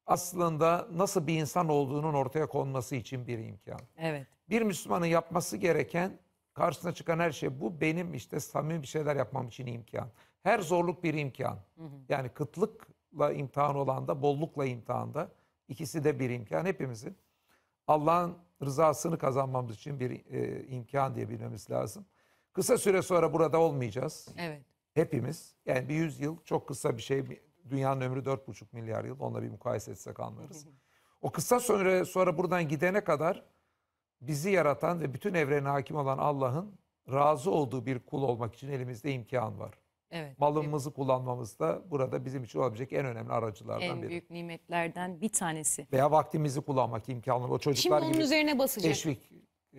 aslında nasıl bir insan olduğunun ortaya konması için bir imkan. Evet. Bir Müslümanın yapması gereken karşısına çıkan her şey bu benim işte samimi bir şeyler yapmam için imkan. Her zorluk bir imkan. Hı hı. Yani kıtlıkla imtihan olan da bollukla imtihan da ikisi de bir imkan hepimizin. Allah'ın rızasını kazanmamız için bir e, imkan diye bilmemiz lazım. Kısa süre sonra burada olmayacağız. Evet. Hepimiz. Yani bir yüzyıl çok kısa bir şey. Dünyanın ömrü dört buçuk milyar yıl. Onunla bir mukayese etsek anlarız. O kısa süre sonra buradan gidene kadar bizi yaratan ve bütün evrene hakim olan Allah'ın razı olduğu bir kul olmak için elimizde imkan var. Evet. Malımızı evet. kullanmamız da burada bizim için olabilecek en önemli aracılardan en biri. En büyük nimetlerden bir tanesi. Veya vaktimizi kullanmak imkanı. O çocuklar Şimdi onun gibi üzerine basacak. Teşvik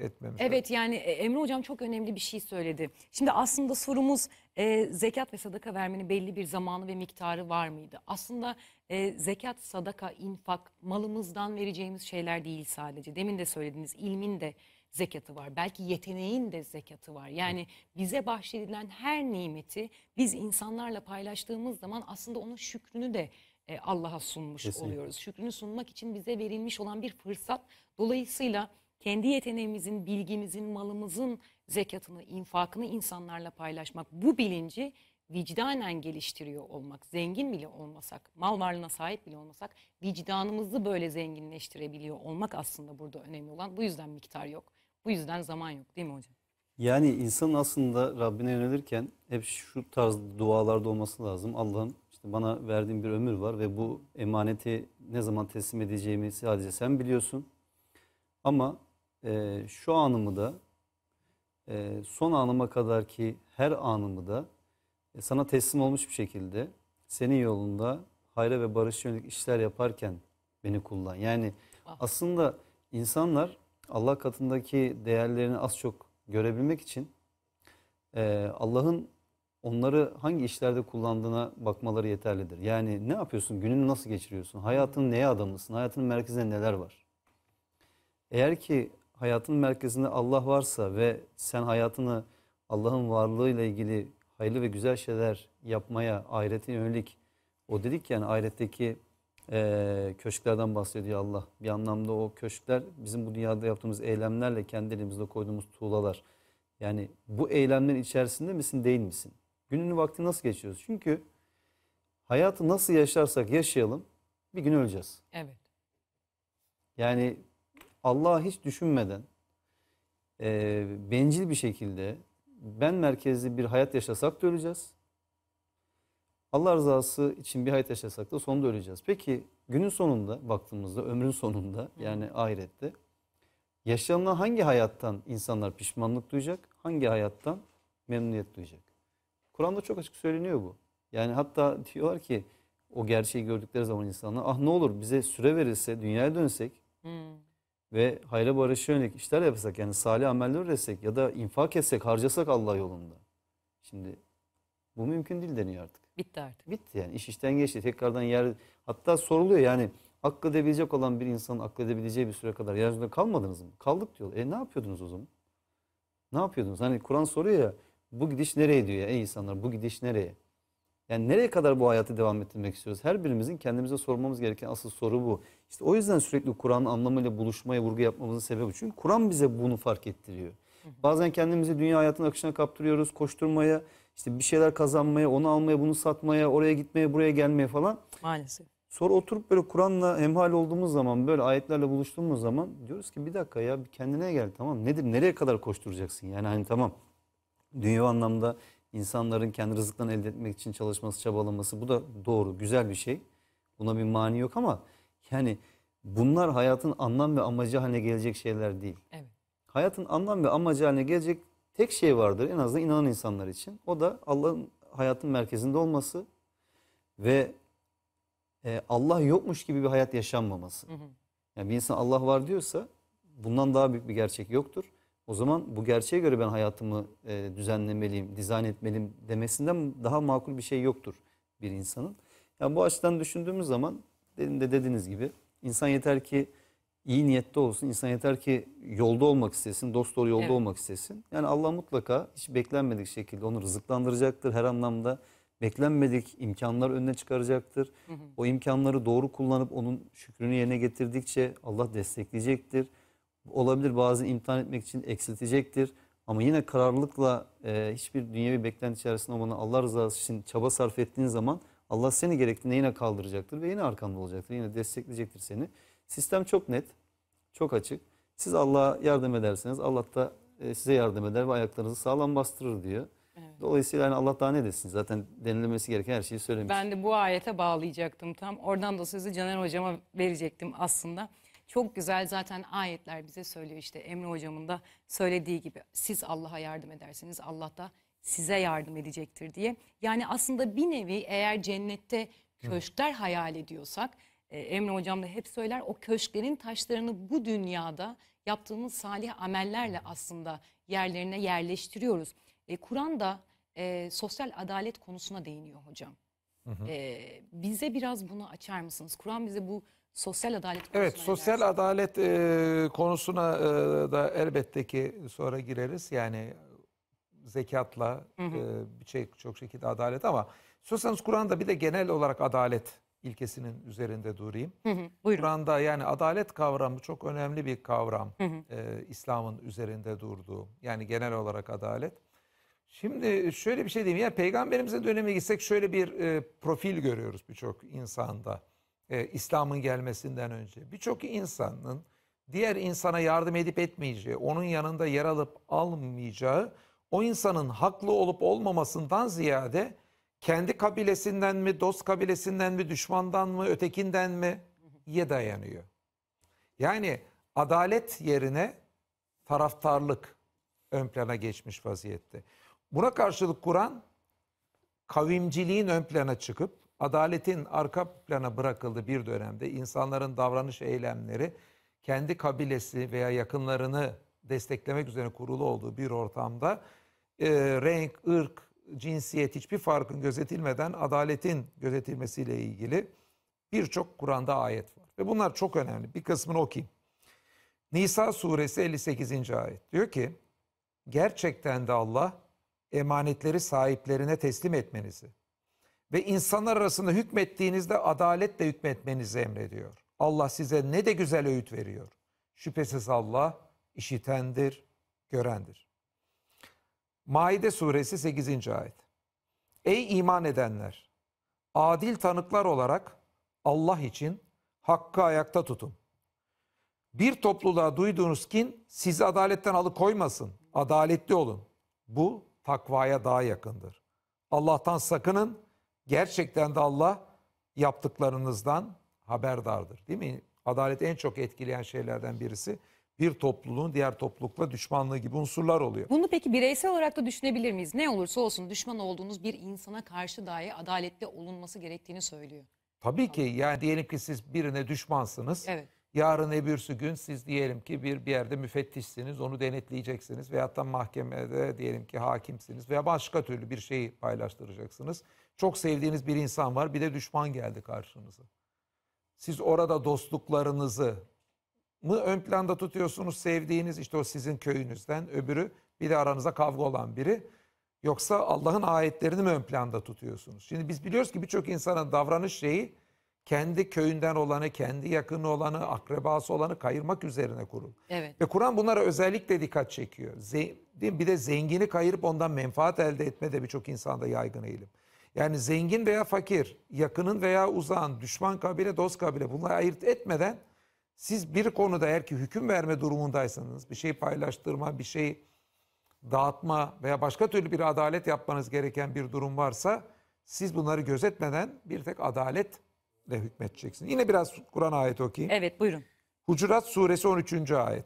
etmemiz Evet yani e, Emre Hocam çok önemli bir şey söyledi. Şimdi aslında sorumuz e, zekat ve sadaka vermenin belli bir zamanı ve miktarı var mıydı? Aslında e, zekat, sadaka, infak malımızdan vereceğimiz şeyler değil sadece. Demin de söylediniz ilmin de zekatı var. Belki yeteneğin de zekatı var. Yani bize bahşedilen her nimeti biz insanlarla paylaştığımız zaman aslında onun şükrünü de e, Allah'a sunmuş Kesinlikle. oluyoruz. Şükrünü sunmak için bize verilmiş olan bir fırsat. Dolayısıyla kendi yeteneğimizin, bilgimizin, malımızın zekatını, infakını insanlarla paylaşmak bu bilinci vicdanen geliştiriyor olmak. Zengin bile olmasak, mal varlığına sahip bile olmasak vicdanımızı böyle zenginleştirebiliyor olmak aslında burada önemli olan. Bu yüzden miktar yok. Bu yüzden zaman yok değil mi hocam? Yani insan aslında Rabbine yönelirken hep şu tarz dualarda olması lazım. Allah'ım işte bana verdiğin bir ömür var ve bu emaneti ne zaman teslim edeceğimi sadece sen biliyorsun. Ama e, şu anımı da e, son anıma kadar ki her anımı da e, sana teslim olmuş bir şekilde senin yolunda hayra ve barış yönelik işler yaparken beni kullan. Yani ah. aslında insanlar Allah katındaki değerlerini az çok görebilmek için e, Allah'ın onları hangi işlerde kullandığına bakmaları yeterlidir. Yani ne yapıyorsun, gününü nasıl geçiriyorsun, hayatının hmm. neye adamısın, hayatının merkezinde neler var? Eğer ki hayatın merkezinde Allah varsa ve sen hayatını Allah'ın varlığıyla ilgili hayırlı ve güzel şeyler yapmaya, ahirete yönelik o dedik yani ahiretteki e, köşklerden bahsediyor Allah. Bir anlamda o köşkler bizim bu dünyada yaptığımız eylemlerle kendi elimizde koyduğumuz tuğlalar. Yani bu eylemlerin içerisinde misin değil misin? Gününü vakti nasıl geçiyoruz? Çünkü hayatı nasıl yaşarsak yaşayalım bir gün öleceğiz. Evet. Yani Allah'ı hiç düşünmeden e, bencil bir şekilde ben merkezli bir hayat yaşasak da öleceğiz. Allah rızası için bir hayat yaşasak da sonunda öleceğiz. Peki günün sonunda baktığımızda ömrün sonunda yani ahirette yaşanılan hangi hayattan insanlar pişmanlık duyacak? Hangi hayattan memnuniyet duyacak? Kur'an'da çok açık söyleniyor bu. Yani hatta diyorlar ki o gerçeği gördükleri zaman insanlar ah ne olur bize süre verilse dünyaya dönsek hmm ve hayra barışa yönelik işler yapsak yani salih ameller üretsek ya da infak etsek harcasak Allah yolunda. Şimdi bu mümkün değil deniyor artık. Bitti artık. Bitti yani iş işten geçti tekrardan yer hatta soruluyor yani akledebilecek olan bir insanın akledebileceği bir süre kadar yeryüzünde kalmadınız mı? Kaldık diyor. E ne yapıyordunuz o zaman? Ne yapıyordunuz? Hani Kur'an soruyor ya bu gidiş nereye diyor ya ey insanlar bu gidiş nereye? Yani nereye kadar bu hayatı devam ettirmek istiyoruz? Her birimizin kendimize sormamız gereken asıl soru bu. İşte o yüzden sürekli Kur'an anlamıyla buluşmaya vurgu yapmamızın sebebi. Çünkü Kur'an bize bunu fark ettiriyor. Bazen kendimizi dünya hayatının akışına kaptırıyoruz. Koşturmaya, işte bir şeyler kazanmaya, onu almaya, bunu satmaya, oraya gitmeye, buraya gelmeye falan. Maalesef. Sonra oturup böyle Kur'an'la hemhal olduğumuz zaman, böyle ayetlerle buluştuğumuz zaman diyoruz ki bir dakika ya bir kendine gel tamam. Nedir, nereye kadar koşturacaksın? Yani hani tamam dünya anlamda insanların kendi rızıklarını elde etmek için çalışması, çabalaması bu da doğru, güzel bir şey. Buna bir mani yok ama yani bunlar hayatın anlam ve amacı haline gelecek şeyler değil. Evet. Hayatın anlam ve amacı haline gelecek tek şey vardır en azından inanan insanlar için. O da Allah'ın hayatın merkezinde olması ve e, Allah yokmuş gibi bir hayat yaşanmaması. Hı hı. Yani bir insan Allah var diyorsa bundan daha büyük bir gerçek yoktur. O zaman bu gerçeğe göre ben hayatımı e, düzenlemeliyim, dizayn etmeliyim demesinden daha makul bir şey yoktur bir insanın. Yani bu açıdan düşündüğümüz zaman dedim de dediğiniz gibi insan yeter ki iyi niyette olsun, insan yeter ki yolda olmak istesin, dost doğru yolda evet. olmak istesin. Yani Allah mutlaka hiç beklenmedik şekilde onu rızıklandıracaktır her anlamda. Beklenmedik imkanlar önüne çıkaracaktır. Hı hı. O imkanları doğru kullanıp onun şükrünü yerine getirdikçe Allah destekleyecektir olabilir bazı imtihan etmek için eksiltecektir. Ama yine kararlılıkla e, hiçbir dünyevi beklenti içerisinde olmanın Allah rızası için çaba sarf ettiğin zaman Allah seni gerektiğinde yine kaldıracaktır ve yine arkanda olacaktır. Yine destekleyecektir seni. Sistem çok net, çok açık. Siz Allah'a yardım ederseniz Allah da e, size yardım eder ve ayaklarınızı sağlam bastırır diyor. Evet. Dolayısıyla yani Allah daha ne desin? Zaten denilmesi gereken her şeyi söylemiş. Ben de bu ayete bağlayacaktım tam. Oradan da sözü Caner hocama verecektim aslında. Çok güzel zaten ayetler bize söylüyor işte Emre hocamın da söylediği gibi. Siz Allah'a yardım ederseniz Allah da size yardım edecektir diye. Yani aslında bir nevi eğer cennette köşkler hayal ediyorsak e, Emre hocam da hep söyler o köşklerin taşlarını bu dünyada yaptığımız salih amellerle aslında yerlerine yerleştiriyoruz. E, Kur'an da e, sosyal adalet konusuna değiniyor hocam. Hı hı. E, bize biraz bunu açar mısınız? Kur'an bize bu Sosyal adalet konusuna Evet, sosyal edersin. adalet e, konusuna e, da elbette ki sonra gireriz. Yani zekatla birçok E, şey, şekilde adalet ama istiyorsanız Kur'an'da bir de genel olarak adalet ilkesinin üzerinde durayım. Hı hı, Kur'an'da yani adalet kavramı çok önemli bir kavram. Hı hı. E, İslam'ın üzerinde durduğu. Yani genel olarak adalet. Şimdi şöyle bir şey diyeyim. Ya peygamberimizin dönemine gitsek şöyle bir e, profil görüyoruz birçok insanda e, İslam'ın gelmesinden önce. Birçok insanın diğer insana yardım edip etmeyeceği, onun yanında yer alıp almayacağı, o insanın haklı olup olmamasından ziyade kendi kabilesinden mi, dost kabilesinden mi, düşmandan mı, ötekinden mi ye dayanıyor. Yani adalet yerine taraftarlık ön plana geçmiş vaziyette. Buna karşılık Kur'an kavimciliğin ön plana çıkıp Adaletin arka plana bırakıldığı bir dönemde insanların davranış eylemleri kendi kabilesi veya yakınlarını desteklemek üzere kurulu olduğu bir ortamda e, renk, ırk, cinsiyet hiçbir farkın gözetilmeden adaletin gözetilmesiyle ilgili birçok Kur'an'da ayet var. Ve bunlar çok önemli. Bir kısmını okuyayım. Nisa suresi 58. ayet diyor ki gerçekten de Allah emanetleri sahiplerine teslim etmenizi ve insanlar arasında hükmettiğinizde adaletle hükmetmenizi emrediyor. Allah size ne de güzel öğüt veriyor. Şüphesiz Allah işitendir, görendir. Maide suresi 8. ayet. Ey iman edenler! Adil tanıklar olarak Allah için hakkı ayakta tutun. Bir topluluğa duyduğunuz kin sizi adaletten alıkoymasın. Adaletli olun. Bu takvaya daha yakındır. Allah'tan sakının gerçekten de Allah yaptıklarınızdan haberdardır. Değil mi? Adalet en çok etkileyen şeylerden birisi bir topluluğun diğer toplulukla düşmanlığı gibi unsurlar oluyor. Bunu peki bireysel olarak da düşünebilir miyiz? Ne olursa olsun düşman olduğunuz bir insana karşı dahi adaletli olunması gerektiğini söylüyor. Tabii ki yani diyelim ki siz birine düşmansınız. Evet. Yarın ebürsü gün siz diyelim ki bir, bir yerde müfettişsiniz, onu denetleyeceksiniz veyahut da mahkemede diyelim ki hakimsiniz veya başka türlü bir şeyi paylaştıracaksınız. Çok sevdiğiniz bir insan var bir de düşman geldi karşınıza. Siz orada dostluklarınızı mı ön planda tutuyorsunuz sevdiğiniz işte o sizin köyünüzden öbürü bir de aranızda kavga olan biri. Yoksa Allah'ın ayetlerini mi ön planda tutuyorsunuz? Şimdi biz biliyoruz ki birçok insanın davranış şeyi kendi köyünden olanı, kendi yakını olanı, akrabası olanı kayırmak üzerine kurul. Evet. Ve Kur'an bunlara özellikle dikkat çekiyor. Zen, bir de zengini kayırıp ondan menfaat elde etme de birçok insanda yaygın eğilim. Yani zengin veya fakir, yakının veya uzağın, düşman kabile, dost kabile bunları ayırt etmeden siz bir konuda eğer ki hüküm verme durumundaysanız, bir şey paylaştırma, bir şey dağıtma veya başka türlü bir adalet yapmanız gereken bir durum varsa siz bunları gözetmeden bir tek adaletle hükmedeceksiniz. Yine biraz Kur'an ayeti okuyayım. Evet buyurun. Hucurat suresi 13. ayet.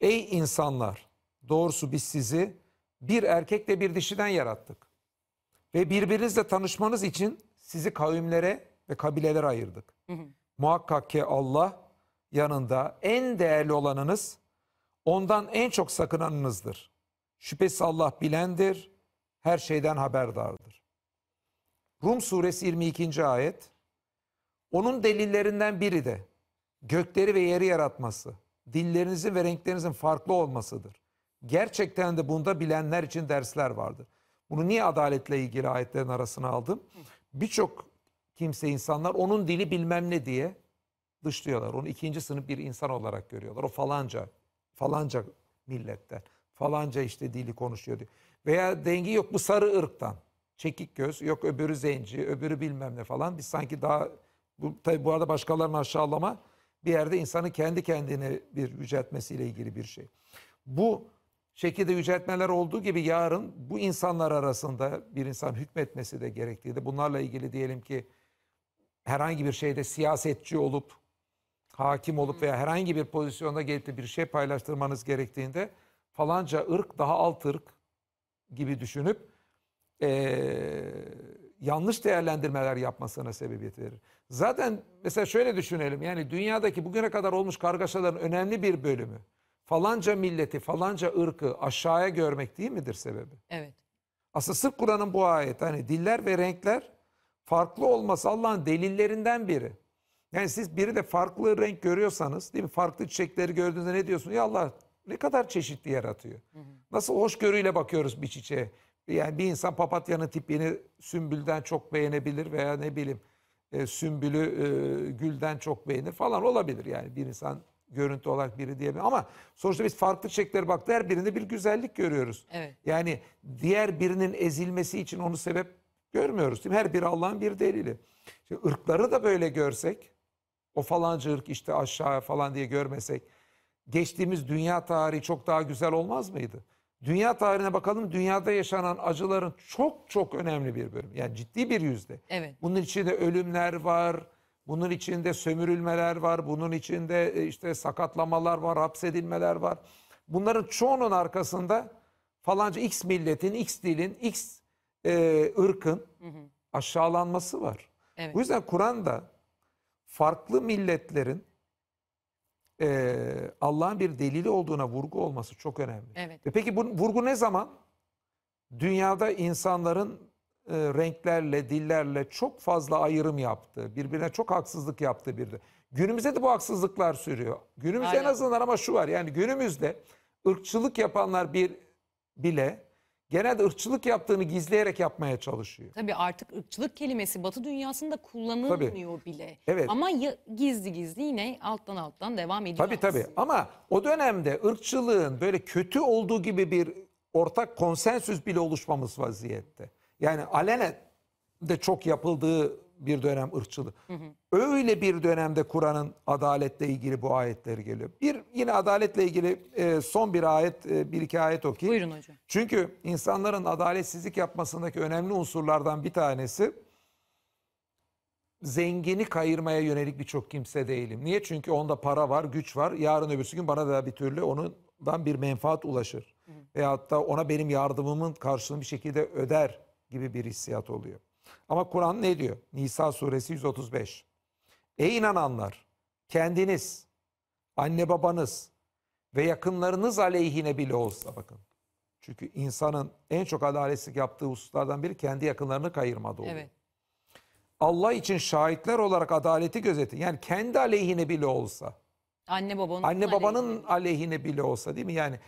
Ey insanlar doğrusu biz sizi bir erkekle bir dişiden yarattık. Ve birbirinizle tanışmanız için sizi kavimlere ve kabilelere ayırdık. Hı hı. Muhakkak ki Allah yanında en değerli olanınız ondan en çok sakınanınızdır. Şüphesiz Allah bilendir, her şeyden haberdardır. Rum suresi 22. ayet. Onun delillerinden biri de gökleri ve yeri yaratması, dillerinizin ve renklerinizin farklı olmasıdır. Gerçekten de bunda bilenler için dersler vardır. Bunu niye adaletle ilgili ayetlerin arasına aldım? Birçok kimse insanlar onun dili bilmem ne diye dışlıyorlar. Onu ikinci sınıf bir insan olarak görüyorlar. O falanca, falanca milletten, falanca işte dili konuşuyor diyor. Veya dengi yok bu sarı ırktan, çekik göz, yok öbürü zenci, öbürü bilmem ne falan. Biz sanki daha, bu, tabi bu arada başkalarını aşağılama bir yerde insanın kendi kendini bir yüceltmesiyle ilgili bir şey. Bu şekilde yüceltmeler olduğu gibi yarın bu insanlar arasında bir insan hükmetmesi de gerektiğinde bunlarla ilgili diyelim ki herhangi bir şeyde siyasetçi olup hakim olup veya herhangi bir pozisyonda gelip de bir şey paylaştırmanız gerektiğinde falanca ırk daha alt ırk gibi düşünüp ee, yanlış değerlendirmeler yapmasına sebebiyet verir. Zaten mesela şöyle düşünelim yani dünyadaki bugüne kadar olmuş kargaşaların önemli bir bölümü falanca milleti, falanca ırkı aşağıya görmek değil midir sebebi? Evet. Aslında sırf Kur'an'ın bu ayet hani diller ve renkler farklı olması Allah'ın delillerinden biri. Yani siz biri de farklı renk görüyorsanız değil mi? Farklı çiçekleri gördüğünüzde ne diyorsunuz? Ya Allah ne kadar çeşitli yaratıyor. Hı hı. Nasıl hoşgörüyle bakıyoruz bir çiçeğe. Yani bir insan papatyanın tipini sümbülden çok beğenebilir veya ne bileyim e, sümbülü e, gülden çok beğenir falan olabilir. Yani bir insan görüntü olarak biri diyemem ama sonuçta biz farklı çiçeklere baktık her birinde bir güzellik görüyoruz. Evet. Yani diğer birinin ezilmesi için onu sebep görmüyoruz değil mi? Her biri Allah'ın bir delili. Şimdi ırkları da böyle görsek o falanca ırk işte aşağı falan diye görmesek geçtiğimiz dünya tarihi çok daha güzel olmaz mıydı? Dünya tarihine bakalım dünyada yaşanan acıların çok çok önemli bir bölüm. Yani ciddi bir yüzde. Evet. Bunun içinde ölümler var, bunun içinde sömürülmeler var, bunun içinde e, işte sakatlamalar var, hapsedilmeler var. Bunların çoğunun arkasında falanca X milletin, X dilin, X e, ırkın hı hı. aşağılanması var. Evet. O yüzden Kur'an'da farklı milletlerin e, Allah'ın bir delili olduğuna vurgu olması çok önemli. Evet. E peki bu vurgu ne zaman? Dünyada insanların e, renklerle, dillerle çok fazla ayrım yaptı. Birbirine çok haksızlık yaptı bir de. Günümüzde de bu haksızlıklar sürüyor. Günümüzde Aynen. en azından ama şu var. Yani günümüzde ırkçılık yapanlar bir bile genelde ırkçılık yaptığını gizleyerek yapmaya çalışıyor. Tabii artık ırkçılık kelimesi Batı dünyasında kullanılmıyor tabii. bile. Evet. Ama ya, gizli gizli yine alttan alttan devam ediyor. Tabii aslında. tabii. Ama o dönemde ırkçılığın böyle kötü olduğu gibi bir ortak konsensüs bile oluşmamış vaziyette. Yani alene de çok yapıldığı bir dönem ırkçılığı. Hı hı. Öyle bir dönemde Kur'an'ın adaletle ilgili bu ayetleri geliyor. Bir yine adaletle ilgili e, son bir ayet, e, bir iki ayet okuyayım. Buyurun hocam. Çünkü insanların adaletsizlik yapmasındaki önemli unsurlardan bir tanesi zengini kayırmaya yönelik birçok kimse değilim. Niye? Çünkü onda para var, güç var. Yarın öbürsü gün bana da bir türlü onundan bir menfaat ulaşır. Hı hı. Veyahut da ona benim yardımımın karşılığını bir şekilde öder gibi bir hissiyat oluyor. Ama Kur'an ne diyor? Nisa suresi 135. Ey inananlar kendiniz, anne babanız ve yakınlarınız aleyhine bile olsa bakın. Çünkü insanın en çok adaletsizlik yaptığı hususlardan biri kendi yakınlarını kayırmadı oluyor. Evet. Allah için şahitler olarak adaleti gözetin. Yani kendi aleyhine bile olsa. Anne babanın anne babanın aleyhine. aleyhine bile olsa değil mi? Yani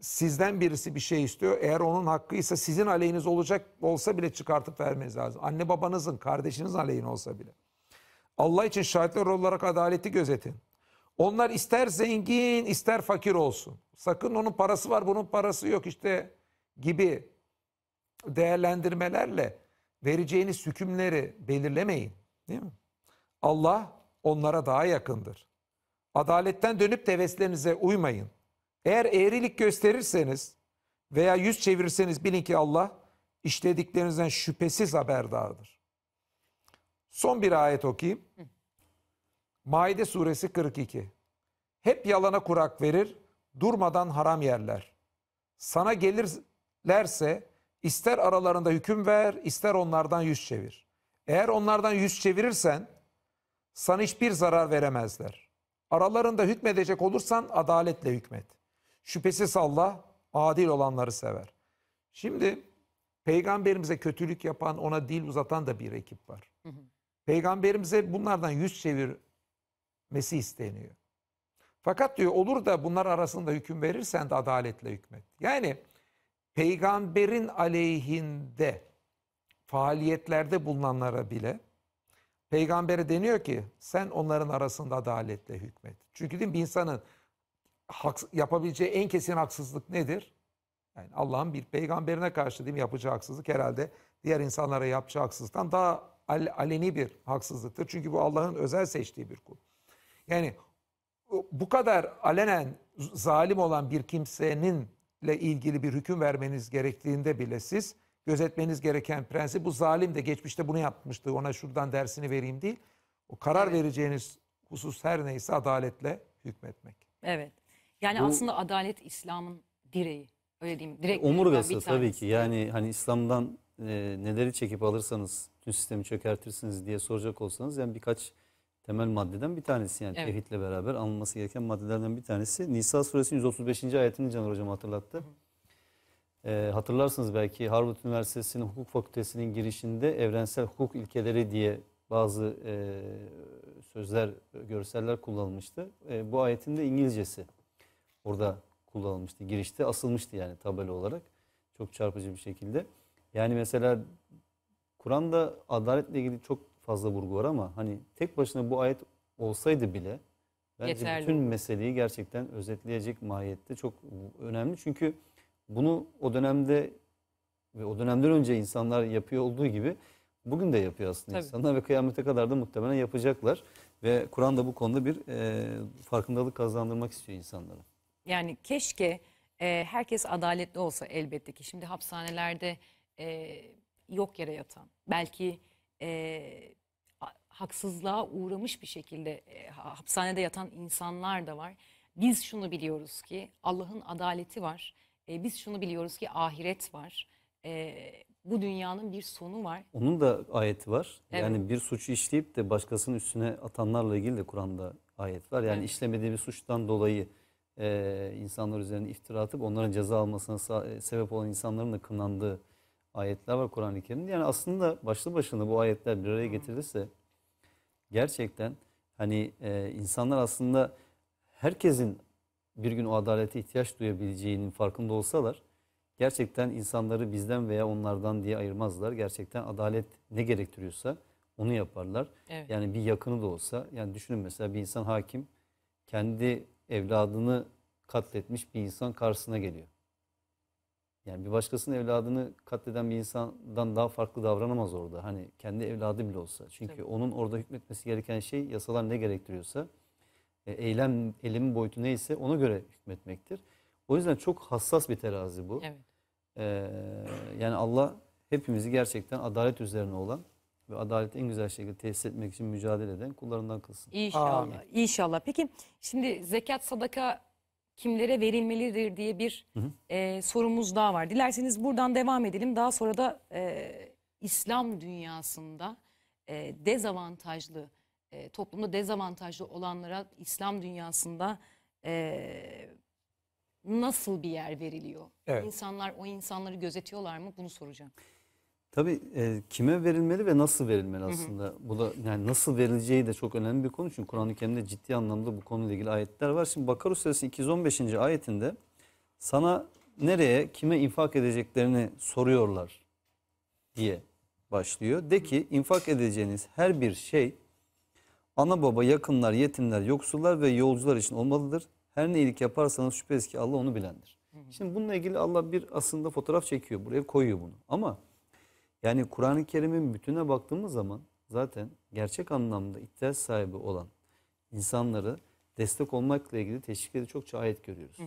sizden birisi bir şey istiyor. Eğer onun hakkıysa sizin aleyhiniz olacak olsa bile çıkartıp vermeniz lazım. Anne babanızın, kardeşinizin aleyhine olsa bile. Allah için şahitler olarak adaleti gözetin. Onlar ister zengin ister fakir olsun. Sakın onun parası var bunun parası yok işte gibi değerlendirmelerle vereceğiniz hükümleri belirlemeyin. Değil mi? Allah onlara daha yakındır. Adaletten dönüp teveslerinize uymayın. Eğer eğrilik gösterirseniz veya yüz çevirirseniz bilin ki Allah işlediklerinizden şüphesiz haberdardır. Son bir ayet okuyayım. Maide suresi 42. Hep yalana kurak verir, durmadan haram yerler. Sana gelirlerse ister aralarında hüküm ver, ister onlardan yüz çevir. Eğer onlardan yüz çevirirsen sana hiçbir zarar veremezler. Aralarında hükmedecek olursan adaletle hükmet. Şüphesiz Allah adil olanları sever. Şimdi peygamberimize kötülük yapan, ona dil uzatan da bir ekip var. Hı hı. Peygamberimize bunlardan yüz çevirmesi isteniyor. Fakat diyor olur da bunlar arasında hüküm verirsen de adaletle hükmet. Yani peygamberin aleyhinde faaliyetlerde bulunanlara bile peygambere deniyor ki sen onların arasında adaletle hükmet. Çünkü değil mi, bir insanın haks, yapabileceği en kesin haksızlık nedir? Yani Allah'ın bir peygamberine karşı değil mi yapacağı haksızlık herhalde diğer insanlara yapacağı haksızlıktan daha al, aleni bir haksızlıktır. Çünkü bu Allah'ın özel seçtiği bir kul. Yani bu kadar alenen zalim olan bir kimse'ninle ilgili bir hüküm vermeniz gerektiğinde bile siz gözetmeniz gereken prensi bu zalim de geçmişte bunu yapmıştı ona şuradan dersini vereyim değil. O karar evet. vereceğiniz husus her neyse adaletle hükmetmek. Evet. Yani Bu, aslında adalet İslam'ın direği. Öyle diyeyim. Direkt omurgası tabii ki. Yani hani İslam'dan e, neleri çekip alırsanız tüm sistemi çökertirsiniz diye soracak olsanız yani birkaç temel maddeden bir tanesi yani evet. tevhidle beraber alınması gereken maddelerden bir tanesi. Nisa suresinin 135. ayetini Caner Hocam hatırlattı. E, hatırlarsınız belki Harvard Üniversitesi'nin hukuk fakültesinin girişinde evrensel hukuk ilkeleri diye bazı e, sözler, görseller kullanılmıştı. E, bu ayetin de İngilizcesi orada kullanılmıştı. Girişte asılmıştı yani tabela olarak. Çok çarpıcı bir şekilde. Yani mesela Kur'an'da adaletle ilgili çok fazla vurgu var ama hani tek başına bu ayet olsaydı bile bence Yeterli. bütün meseleyi gerçekten özetleyecek mahiyette çok önemli. Çünkü bunu o dönemde ve o dönemden önce insanlar yapıyor olduğu gibi bugün de yapıyor aslında Tabii. insanlar ve kıyamete kadar da muhtemelen yapacaklar. Ve Kur'an da bu konuda bir e, farkındalık kazandırmak istiyor insanlara. Yani keşke e, herkes adaletli olsa elbette ki. Şimdi hapishanelerde e, yok yere yatan, belki e, haksızlığa uğramış bir şekilde e, hapishanede yatan insanlar da var. Biz şunu biliyoruz ki Allah'ın adaleti var. E, biz şunu biliyoruz ki ahiret var. E, bu dünyanın bir sonu var. Onun da ayeti var. Evet. Yani bir suçu işleyip de başkasının üstüne atanlarla ilgili de Kur'an'da ayet var. Yani evet. işlemediği bir suçtan dolayı e, insanlar üzerine iftira atıp onların ceza almasına e, sebep olan insanların da kınandığı ayetler var Kur'an-ı Kerim'de. Yani aslında başlı başına bu ayetler bir araya getirilirse gerçekten hani e, insanlar aslında herkesin bir gün o adalete ihtiyaç duyabileceğinin farkında olsalar gerçekten insanları bizden veya onlardan diye ayırmazlar. Gerçekten adalet ne gerektiriyorsa onu yaparlar. Evet. Yani bir yakını da olsa yani düşünün mesela bir insan hakim kendi evladını katletmiş bir insan karşısına geliyor. Yani bir başkasının evladını katleden bir insandan daha farklı davranamaz orada. Hani kendi evladı bile olsa. Çünkü Tabii. onun orada hükmetmesi gereken şey yasalar ne gerektiriyorsa e, eylem elimin boyutu neyse ona göre hükmetmektir. O yüzden çok hassas bir terazi bu. Evet. Ee, yani Allah hepimizi gerçekten adalet üzerine olan ve adaleti en güzel şekilde tesis etmek için mücadele eden kullarından kılsın. İnşallah. Amin. İnşallah. Peki şimdi zekat sadaka kimlere verilmelidir diye bir hı hı. E, sorumuz daha var. Dilerseniz buradan devam edelim. Daha sonra da e, İslam dünyasında e, dezavantajlı e, toplumda dezavantajlı olanlara İslam dünyasında e, nasıl bir yer veriliyor? Evet. İnsanlar o insanları gözetiyorlar mı? Bunu soracağım. Tabii e, kime verilmeli ve nasıl verilmeli aslında. Hı hı. Bu da yani nasıl verileceği de çok önemli bir konu. Çünkü Kur'an-ı Kerim'de ciddi anlamda bu konuyla ilgili ayetler var. Şimdi Bakara Suresi 215. ayetinde sana nereye, kime infak edeceklerini soruyorlar diye başlıyor. De ki infak edeceğiniz her bir şey ana baba, yakınlar, yetimler, yoksullar ve yolcular için olmalıdır. Her ne iyilik yaparsanız şüphesiz ki Allah onu bilendir. Hı hı. Şimdi bununla ilgili Allah bir aslında fotoğraf çekiyor buraya koyuyor bunu. Ama yani Kur'an-ı Kerim'in bütüne baktığımız zaman zaten gerçek anlamda ihtiyaç sahibi olan insanları destek olmakla ilgili teşvikleri çokça ayet görüyoruz. Hı hı.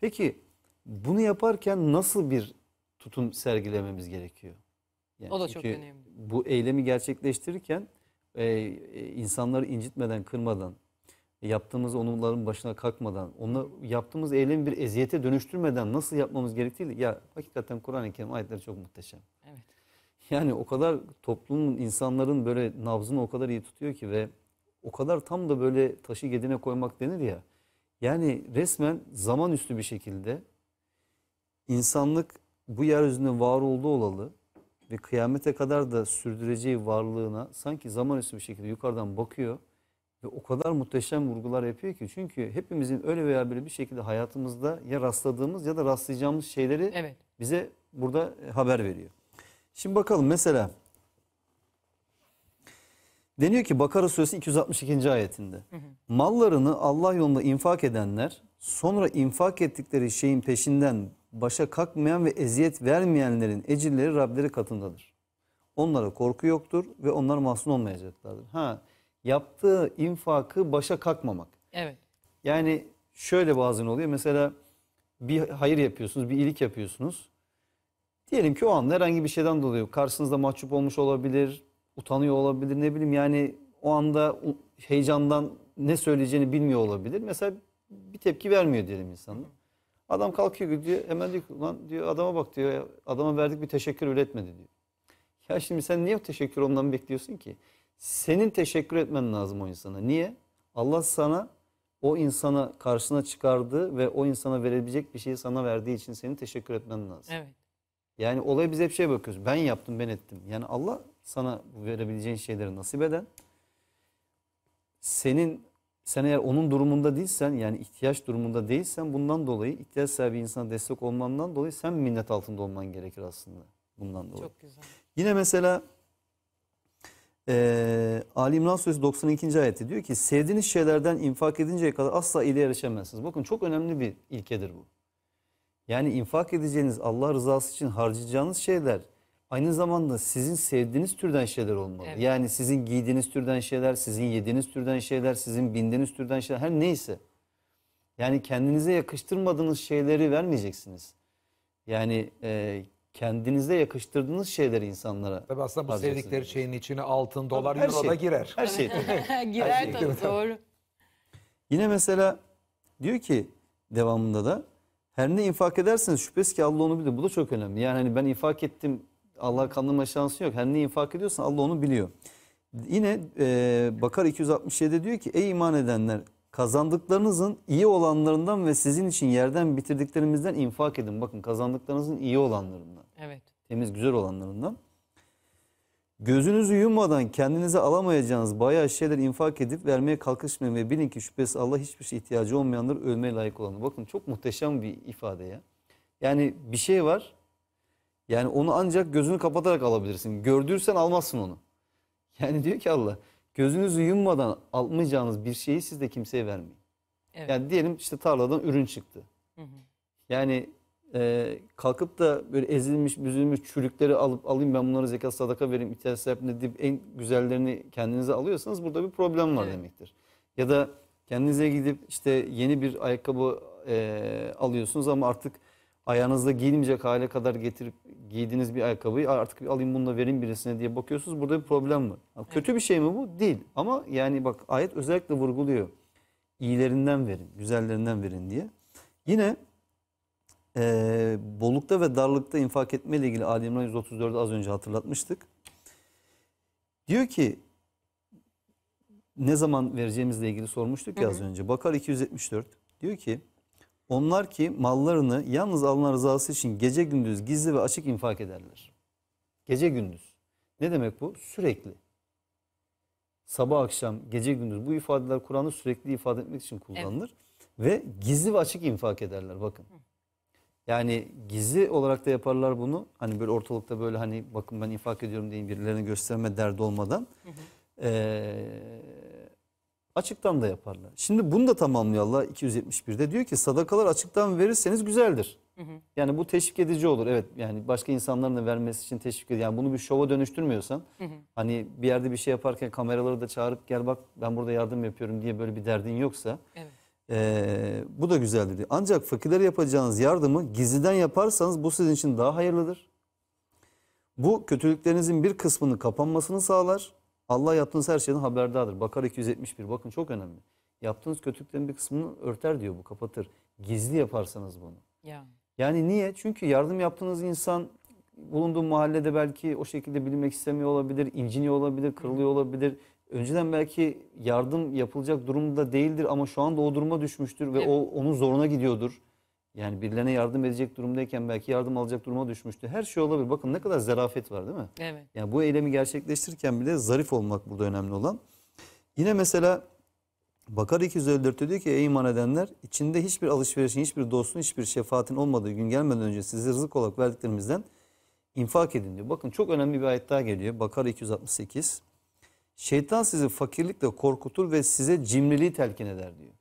Peki bunu yaparken nasıl bir tutum sergilememiz gerekiyor? Yani o da çok önemli. Bu eylemi gerçekleştirirken e, e insanları incitmeden, kırmadan, yaptığımız onların başına kalkmadan, onlar yaptığımız eylemi bir eziyete dönüştürmeden nasıl yapmamız gerektiğiyle ya hakikaten Kur'an-ı Kerim ayetleri çok muhteşem. Evet. Yani o kadar toplumun, insanların böyle nabzını o kadar iyi tutuyor ki ve o kadar tam da böyle taşı gedine koymak denir ya. Yani resmen zaman üstü bir şekilde insanlık bu yeryüzünde var olduğu olalı ve kıyamete kadar da sürdüreceği varlığına sanki zaman üstü bir şekilde yukarıdan bakıyor ve o kadar muhteşem vurgular yapıyor ki çünkü hepimizin öyle veya böyle bir şekilde hayatımızda ya rastladığımız ya da rastlayacağımız şeyleri evet. bize burada haber veriyor. Şimdi bakalım mesela deniyor ki Bakara suresi 262. ayetinde. Hı hı. Mallarını Allah yolunda infak edenler sonra infak ettikleri şeyin peşinden başa kalkmayan ve eziyet vermeyenlerin ecilleri Rableri katındadır. Onlara korku yoktur ve onlar mahzun olmayacaklardır. Ha, yaptığı infakı başa kalkmamak. Evet. Yani şöyle bazen oluyor. Mesela bir hayır yapıyorsunuz, bir iyilik yapıyorsunuz. Diyelim ki o an herhangi bir şeyden dolayı karşınızda mahcup olmuş olabilir, utanıyor olabilir ne bileyim yani o anda heyecandan ne söyleyeceğini bilmiyor olabilir. Mesela bir tepki vermiyor diyelim insanlar. Adam kalkıyor diyor hemen diyor lan diyor adama bak diyor adama verdik bir teşekkür üretmedi diyor. Ya şimdi sen niye teşekkür ondan bekliyorsun ki? Senin teşekkür etmen lazım o insana. Niye? Allah sana o insana karşısına çıkardığı ve o insana verebilecek bir şeyi sana verdiği için senin teşekkür etmen lazım. Evet. Yani olaya biz hep şey bakıyoruz. Ben yaptım, ben ettim. Yani Allah sana verebileceğin şeyleri nasip eden senin sen eğer onun durumunda değilsen yani ihtiyaç durumunda değilsen bundan dolayı ihtiyaç sahibi insana destek olmandan dolayı sen minnet altında olman gerekir aslında bundan dolayı. Çok güzel. Yine mesela e, Ali İmran Suresi 92. ayette diyor ki sevdiğiniz şeylerden infak edinceye kadar asla ileri erişemezsiniz. Bakın çok önemli bir ilkedir bu. Yani infak edeceğiniz Allah rızası için harcayacağınız şeyler aynı zamanda sizin sevdiğiniz türden şeyler olmalı. Evet. Yani sizin giydiğiniz türden şeyler, sizin yediğiniz türden şeyler, sizin bindiğiniz türden şeyler her neyse. Yani kendinize yakıştırmadığınız şeyleri vermeyeceksiniz. Yani e, kendinize yakıştırdığınız şeyleri insanlara Tabii aslında bu sevdikleri şeyin içine altın, dolar, her euro şey, da girer. Her şey. girer her şey. tabii doğru. Yine mesela diyor ki devamında da her ne infak ederseniz şüphesiz ki Allah onu bilir. Bu da çok önemli. Yani hani ben infak ettim Allah kandırma şansı yok. Her ne infak ediyorsan Allah onu biliyor. Yine e, Bakar 267 diyor ki ey iman edenler kazandıklarınızın iyi olanlarından ve sizin için yerden bitirdiklerimizden infak edin. Bakın kazandıklarınızın iyi olanlarından. Evet. Temiz güzel olanlarından. Gözünüzü yummadan kendinize alamayacağınız bayağı şeyler infak edip vermeye kalkışmayın ve bilin ki şüphesiz Allah hiçbir şey ihtiyacı olmayanlar ölmeye layık olanı. Bakın çok muhteşem bir ifade ya. Yani bir şey var. Yani onu ancak gözünü kapatarak alabilirsin. Gördürsen almazsın onu. Yani diyor ki Allah gözünüzü yummadan almayacağınız bir şeyi siz de kimseye vermeyin. Evet. Yani diyelim işte tarladan ürün çıktı. Hı hı. Yani e, kalkıp da böyle ezilmiş, büzülmüş çürükleri alıp alayım ben bunlara zekat sadaka vereyim ihtiyaç ne deyip en güzellerini kendinize alıyorsanız burada bir problem var evet. demektir. Ya da kendinize gidip işte yeni bir ayakkabı e, alıyorsunuz ama artık ayağınızda giyilmeyecek hale kadar getirip giydiğiniz bir ayakkabıyı artık alayım bunu da vereyim birisine diye bakıyorsunuz. Burada bir problem var. Evet. Kötü bir şey mi bu? Değil. Ama yani bak ayet özellikle vurguluyor. İyilerinden verin, güzellerinden verin diye. Yine ee, bollukta ve darlıkta infak etme ile ilgili Ali İmran 134'ü az önce hatırlatmıştık. Diyor ki ne zaman vereceğimizle ilgili sormuştuk ya hı hı. az önce. Bakar 274 diyor ki onlar ki mallarını yalnız Allah rızası için gece gündüz gizli ve açık infak ederler. Gece gündüz. Ne demek bu? Sürekli. Sabah akşam, gece gündüz bu ifadeler Kur'an'ı sürekli ifade etmek için kullanılır. Evet. Ve gizli ve açık infak ederler bakın. Hı. Yani gizli olarak da yaparlar bunu. Hani böyle ortalıkta böyle hani bakın ben infak ediyorum deyin birilerine gösterme derdi olmadan. Hı hı. Ee, açıktan da yaparlar. Şimdi bunu da tamamlıyor Allah 271'de. Diyor ki sadakalar açıktan verirseniz güzeldir. Hı hı. Yani bu teşvik edici olur. Evet yani başka insanların da vermesi için teşvik edici. Yani bunu bir şova dönüştürmüyorsan hı hı. hani bir yerde bir şey yaparken kameraları da çağırıp gel bak ben burada yardım yapıyorum diye böyle bir derdin yoksa. Evet. Ee, bu da güzeldir diyor. Ancak fakirlere yapacağınız yardımı gizliden yaparsanız bu sizin için daha hayırlıdır. Bu kötülüklerinizin bir kısmının kapanmasını sağlar. Allah yaptığınız her şeyden haberdardır. Bakar 271 bakın çok önemli. Yaptığınız kötülüklerin bir kısmını örter diyor bu kapatır. Gizli yaparsanız bunu. Ya. Yani niye? Çünkü yardım yaptığınız insan bulunduğu mahallede belki o şekilde bilinmek istemiyor olabilir, inciniyor olabilir, kırılıyor olabilir, önceden belki yardım yapılacak durumda değildir ama şu anda o duruma düşmüştür ve evet. o onun zoruna gidiyordur. Yani birilerine yardım edecek durumdayken belki yardım alacak duruma düşmüştü. Her şey olabilir. Bakın ne kadar zarafet var değil mi? Evet. Yani bu eylemi gerçekleştirirken bile zarif olmak burada önemli olan. Yine mesela Bakar 254'te diyor ki ey iman edenler içinde hiçbir alışverişin, hiçbir dostun, hiçbir şefaatin olmadığı gün gelmeden önce size rızık olarak verdiklerimizden infak edin diyor. Bakın çok önemli bir ayet daha geliyor. Bakara 268. Şeytan sizi fakirlikle korkutur ve size cimriliği telkin eder diyor.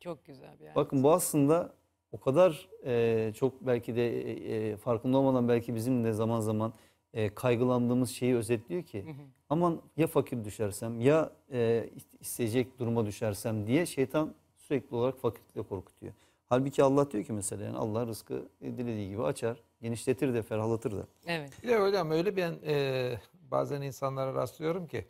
Çok güzel bir yer. Bakın bu aslında o kadar e, çok belki de e, e farkında olmadan belki bizim de zaman zaman e, kaygılandığımız şeyi özetliyor ki hı hı. aman ya fakir düşersem ya e, isteyecek duruma düşersem diye şeytan sürekli olarak fakirlikle korkutuyor. Halbuki Allah diyor ki mesela yani Allah rızkı dilediği gibi açar, genişletir de ferahlatır da. Evet. Bir de öyle ama öyle ben e, bazen insanlara rastlıyorum ki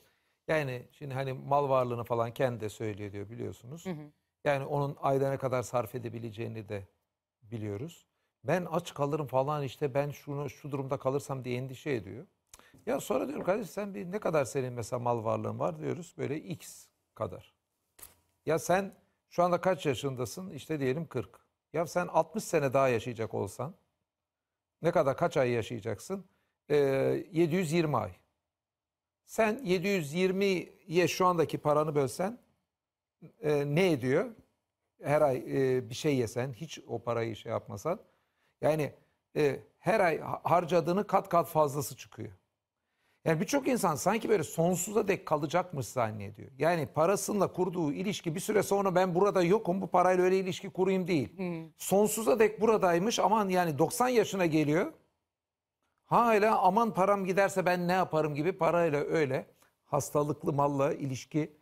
yani şimdi hani mal varlığını falan kendi de söylüyor diyor biliyorsunuz. Hı hı. Yani onun ayda ne kadar sarf edebileceğini de biliyoruz. Ben aç kalırım falan işte ben şunu şu durumda kalırsam diye endişe ediyor. Ya sonra diyorum kardeş sen bir ne kadar senin mesela mal varlığın var diyoruz böyle x kadar. Ya sen şu anda kaç yaşındasın? işte diyelim 40. Ya sen 60 sene daha yaşayacak olsan ne kadar kaç ay yaşayacaksın? Ee, 720 ay. Sen 720'ye şu andaki paranı bölsen e, ne ediyor? Her ay e, bir şey yesen, hiç o parayı şey yapmasan. Yani e, her ay harcadığını kat kat fazlası çıkıyor. Yani birçok insan sanki böyle sonsuza dek kalacakmış zannediyor. Yani parasıyla kurduğu ilişki bir süre sonra ben burada yokum bu parayla öyle ilişki kurayım değil. Hmm. Sonsuza dek buradaymış aman yani 90 yaşına geliyor. Hala aman param giderse ben ne yaparım gibi parayla öyle hastalıklı malla ilişki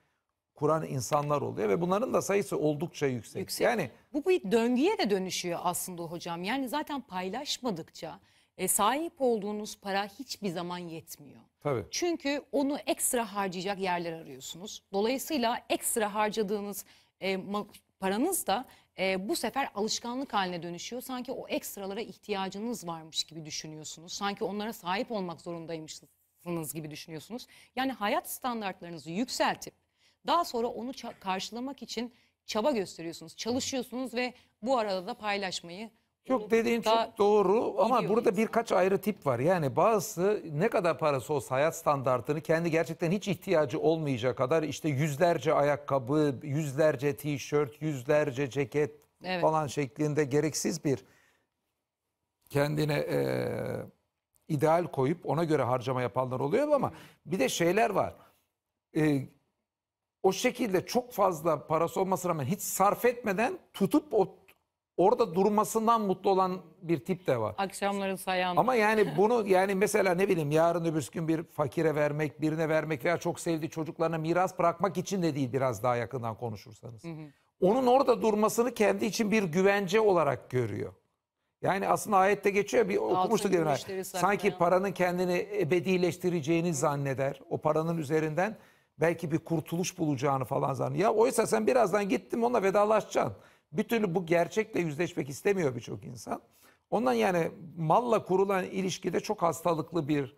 kuran insanlar oluyor ve bunların da sayısı oldukça yüksek. yüksek. Yani bu bir döngüye de dönüşüyor aslında hocam. Yani zaten paylaşmadıkça e, sahip olduğunuz para hiçbir zaman yetmiyor. Tabii. Çünkü onu ekstra harcayacak yerler arıyorsunuz. Dolayısıyla ekstra harcadığınız e, paranız da e, bu sefer alışkanlık haline dönüşüyor. Sanki o ekstralara ihtiyacınız varmış gibi düşünüyorsunuz. Sanki onlara sahip olmak zorundaymışsınız gibi düşünüyorsunuz. Yani hayat standartlarınızı yükseltip daha sonra onu karşılamak için çaba gösteriyorsunuz, çalışıyorsunuz ve bu arada da paylaşmayı Yok dediğin daha çok doğru ama burada insan. birkaç ayrı tip var. Yani bazısı ne kadar parası olsa hayat standartını kendi gerçekten hiç ihtiyacı olmayacak kadar işte yüzlerce ayakkabı, yüzlerce tişört, yüzlerce ceket evet. falan şeklinde gereksiz bir kendine e, ideal koyup ona göre harcama yapanlar oluyor ama bir de şeyler var. E, o şekilde çok fazla parası olmasına rağmen hiç sarf etmeden tutup o orada durmasından mutlu olan bir tip de var. Akşamların sayan. Ama yani bunu yani mesela ne bileyim yarın öbür gün bir fakire vermek, birine vermek veya çok sevdiği çocuklarına miras bırakmak için de değil biraz daha yakından konuşursanız. Hı hı. Onun orada durmasını kendi için bir güvence olarak görüyor. Yani aslında ayette geçiyor bir okumuştuk evine. Sanki paranın kendini ebedileştireceğini zanneder. O paranın üzerinden belki bir kurtuluş bulacağını falan zannediyor. Ya oysa sen birazdan gittim onunla vedalaşacaksın bir türlü bu gerçekle yüzleşmek istemiyor birçok insan. Ondan yani malla kurulan ilişkide çok hastalıklı bir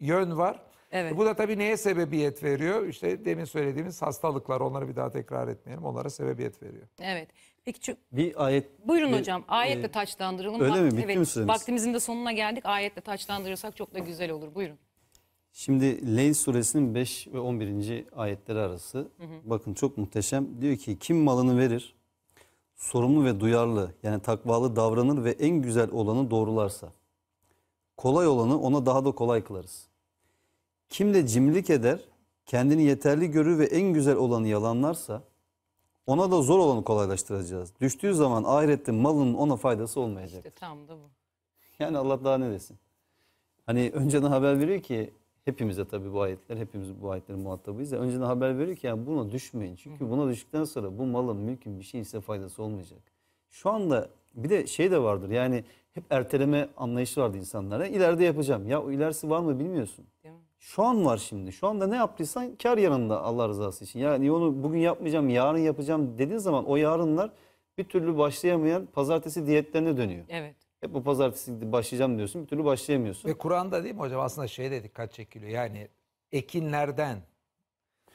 yön var. Evet. Bu da tabii neye sebebiyet veriyor? İşte demin söylediğimiz hastalıklar. Onları bir daha tekrar etmeyelim. Onlara sebebiyet veriyor. Evet. Peki çünkü... Bir ayet... Buyurun bir, hocam. E, Ayetle e, taçlandıralım. Öyle Vakt, mi? Bitti evet, mi süremiz? Vaktimizin de sonuna geldik. Ayetle taçlandırırsak çok da güzel olur. Buyurun. Şimdi Leyl suresinin 5 ve 11. ayetleri arası. Hı hı. Bakın çok muhteşem. Diyor ki kim malını verir sorumlu ve duyarlı yani takvalı davranır ve en güzel olanı doğrularsa kolay olanı ona daha da kolay kılarız. Kim de cimrilik eder, kendini yeterli görür ve en güzel olanı yalanlarsa ona da zor olanı kolaylaştıracağız. Düştüğü zaman ahirette malın ona faydası olmayacak. İşte tam da bu. Yani Allah daha ne desin? Hani önceden haber veriyor ki Hepimize tabii bu ayetler, hepimiz bu ayetlerin muhatabıyız. Ya. Önceden haber veriyor ki yani buna düşmeyin. Çünkü buna düştükten sonra bu malın, mülkün bir şeyin size faydası olmayacak. Şu anda bir de şey de vardır yani hep erteleme anlayışı vardı insanlara. İleride yapacağım. Ya o ilerisi var mı bilmiyorsun. Şu an var şimdi. Şu anda ne yaptıysan kar yanında Allah rızası için. Yani onu bugün yapmayacağım, yarın yapacağım dediğin zaman o yarınlar bir türlü başlayamayan pazartesi diyetlerine dönüyor. Evet. Hep bu pazartesi başlayacağım diyorsun. Bir türlü başlayamıyorsun. Ve Kur'an'da değil mi hocam aslında şey de dikkat çekiliyor. Yani ekinlerden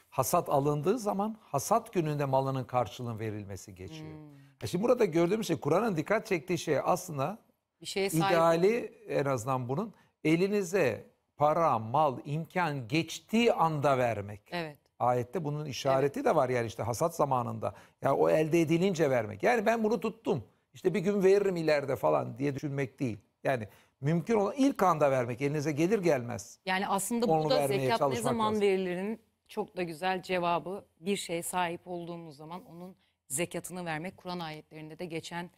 hasat alındığı zaman hasat gününde malının karşılığın verilmesi geçiyor. Hmm. E şimdi burada gördüğümüz şey Kur'an'ın dikkat çektiği şey aslında bir şeye sahip. ideali en azından bunun elinize para, mal, imkan geçtiği anda vermek. Evet. Ayette bunun işareti evet. de var yani işte hasat zamanında. Ya yani o elde edilince vermek. Yani ben bunu tuttum işte bir gün veririm ileride falan diye düşünmek değil. Yani mümkün olan ilk anda vermek elinize gelir gelmez. Yani aslında Onu burada zekat ne zaman lazım. verilirin çok da güzel cevabı bir şey sahip olduğumuz zaman onun zekatını vermek Kur'an ayetlerinde de geçen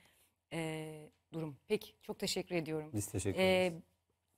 e, durum. Peki çok teşekkür ediyorum. Biz teşekkür ederiz. E,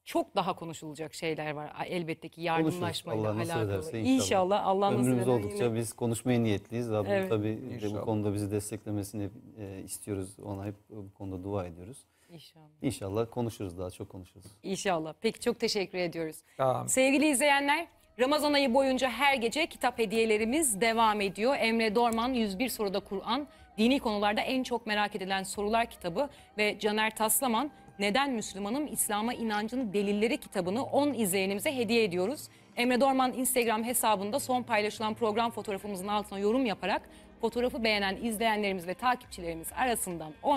çok daha konuşulacak şeyler var elbette ki yardımlaşmayla Konuşuruz, Allah alakalı. Ederse, inşallah. inşallah Allah nasip Ömrümüz oldukça yine. biz konuşmaya niyetliyiz. Rabbim evet. tabii de bu konuda bizi desteklemesini e, istiyoruz. Ona hep bu konuda dua ediyoruz. İnşallah. İnşallah konuşuruz daha çok konuşuruz. İnşallah. Peki çok teşekkür ediyoruz. Tamam. Sevgili izleyenler Ramazan ayı boyunca her gece kitap hediyelerimiz devam ediyor. Emre Dorman 101 soruda Kur'an, dini konularda en çok merak edilen sorular kitabı ve Caner Taslaman neden Müslümanım? İslam'a inancın delilleri kitabını 10 izleyenimize hediye ediyoruz. Emre Dorman Instagram hesabında son paylaşılan program fotoğrafımızın altına yorum yaparak fotoğrafı beğenen izleyenlerimiz ve takipçilerimiz arasından 10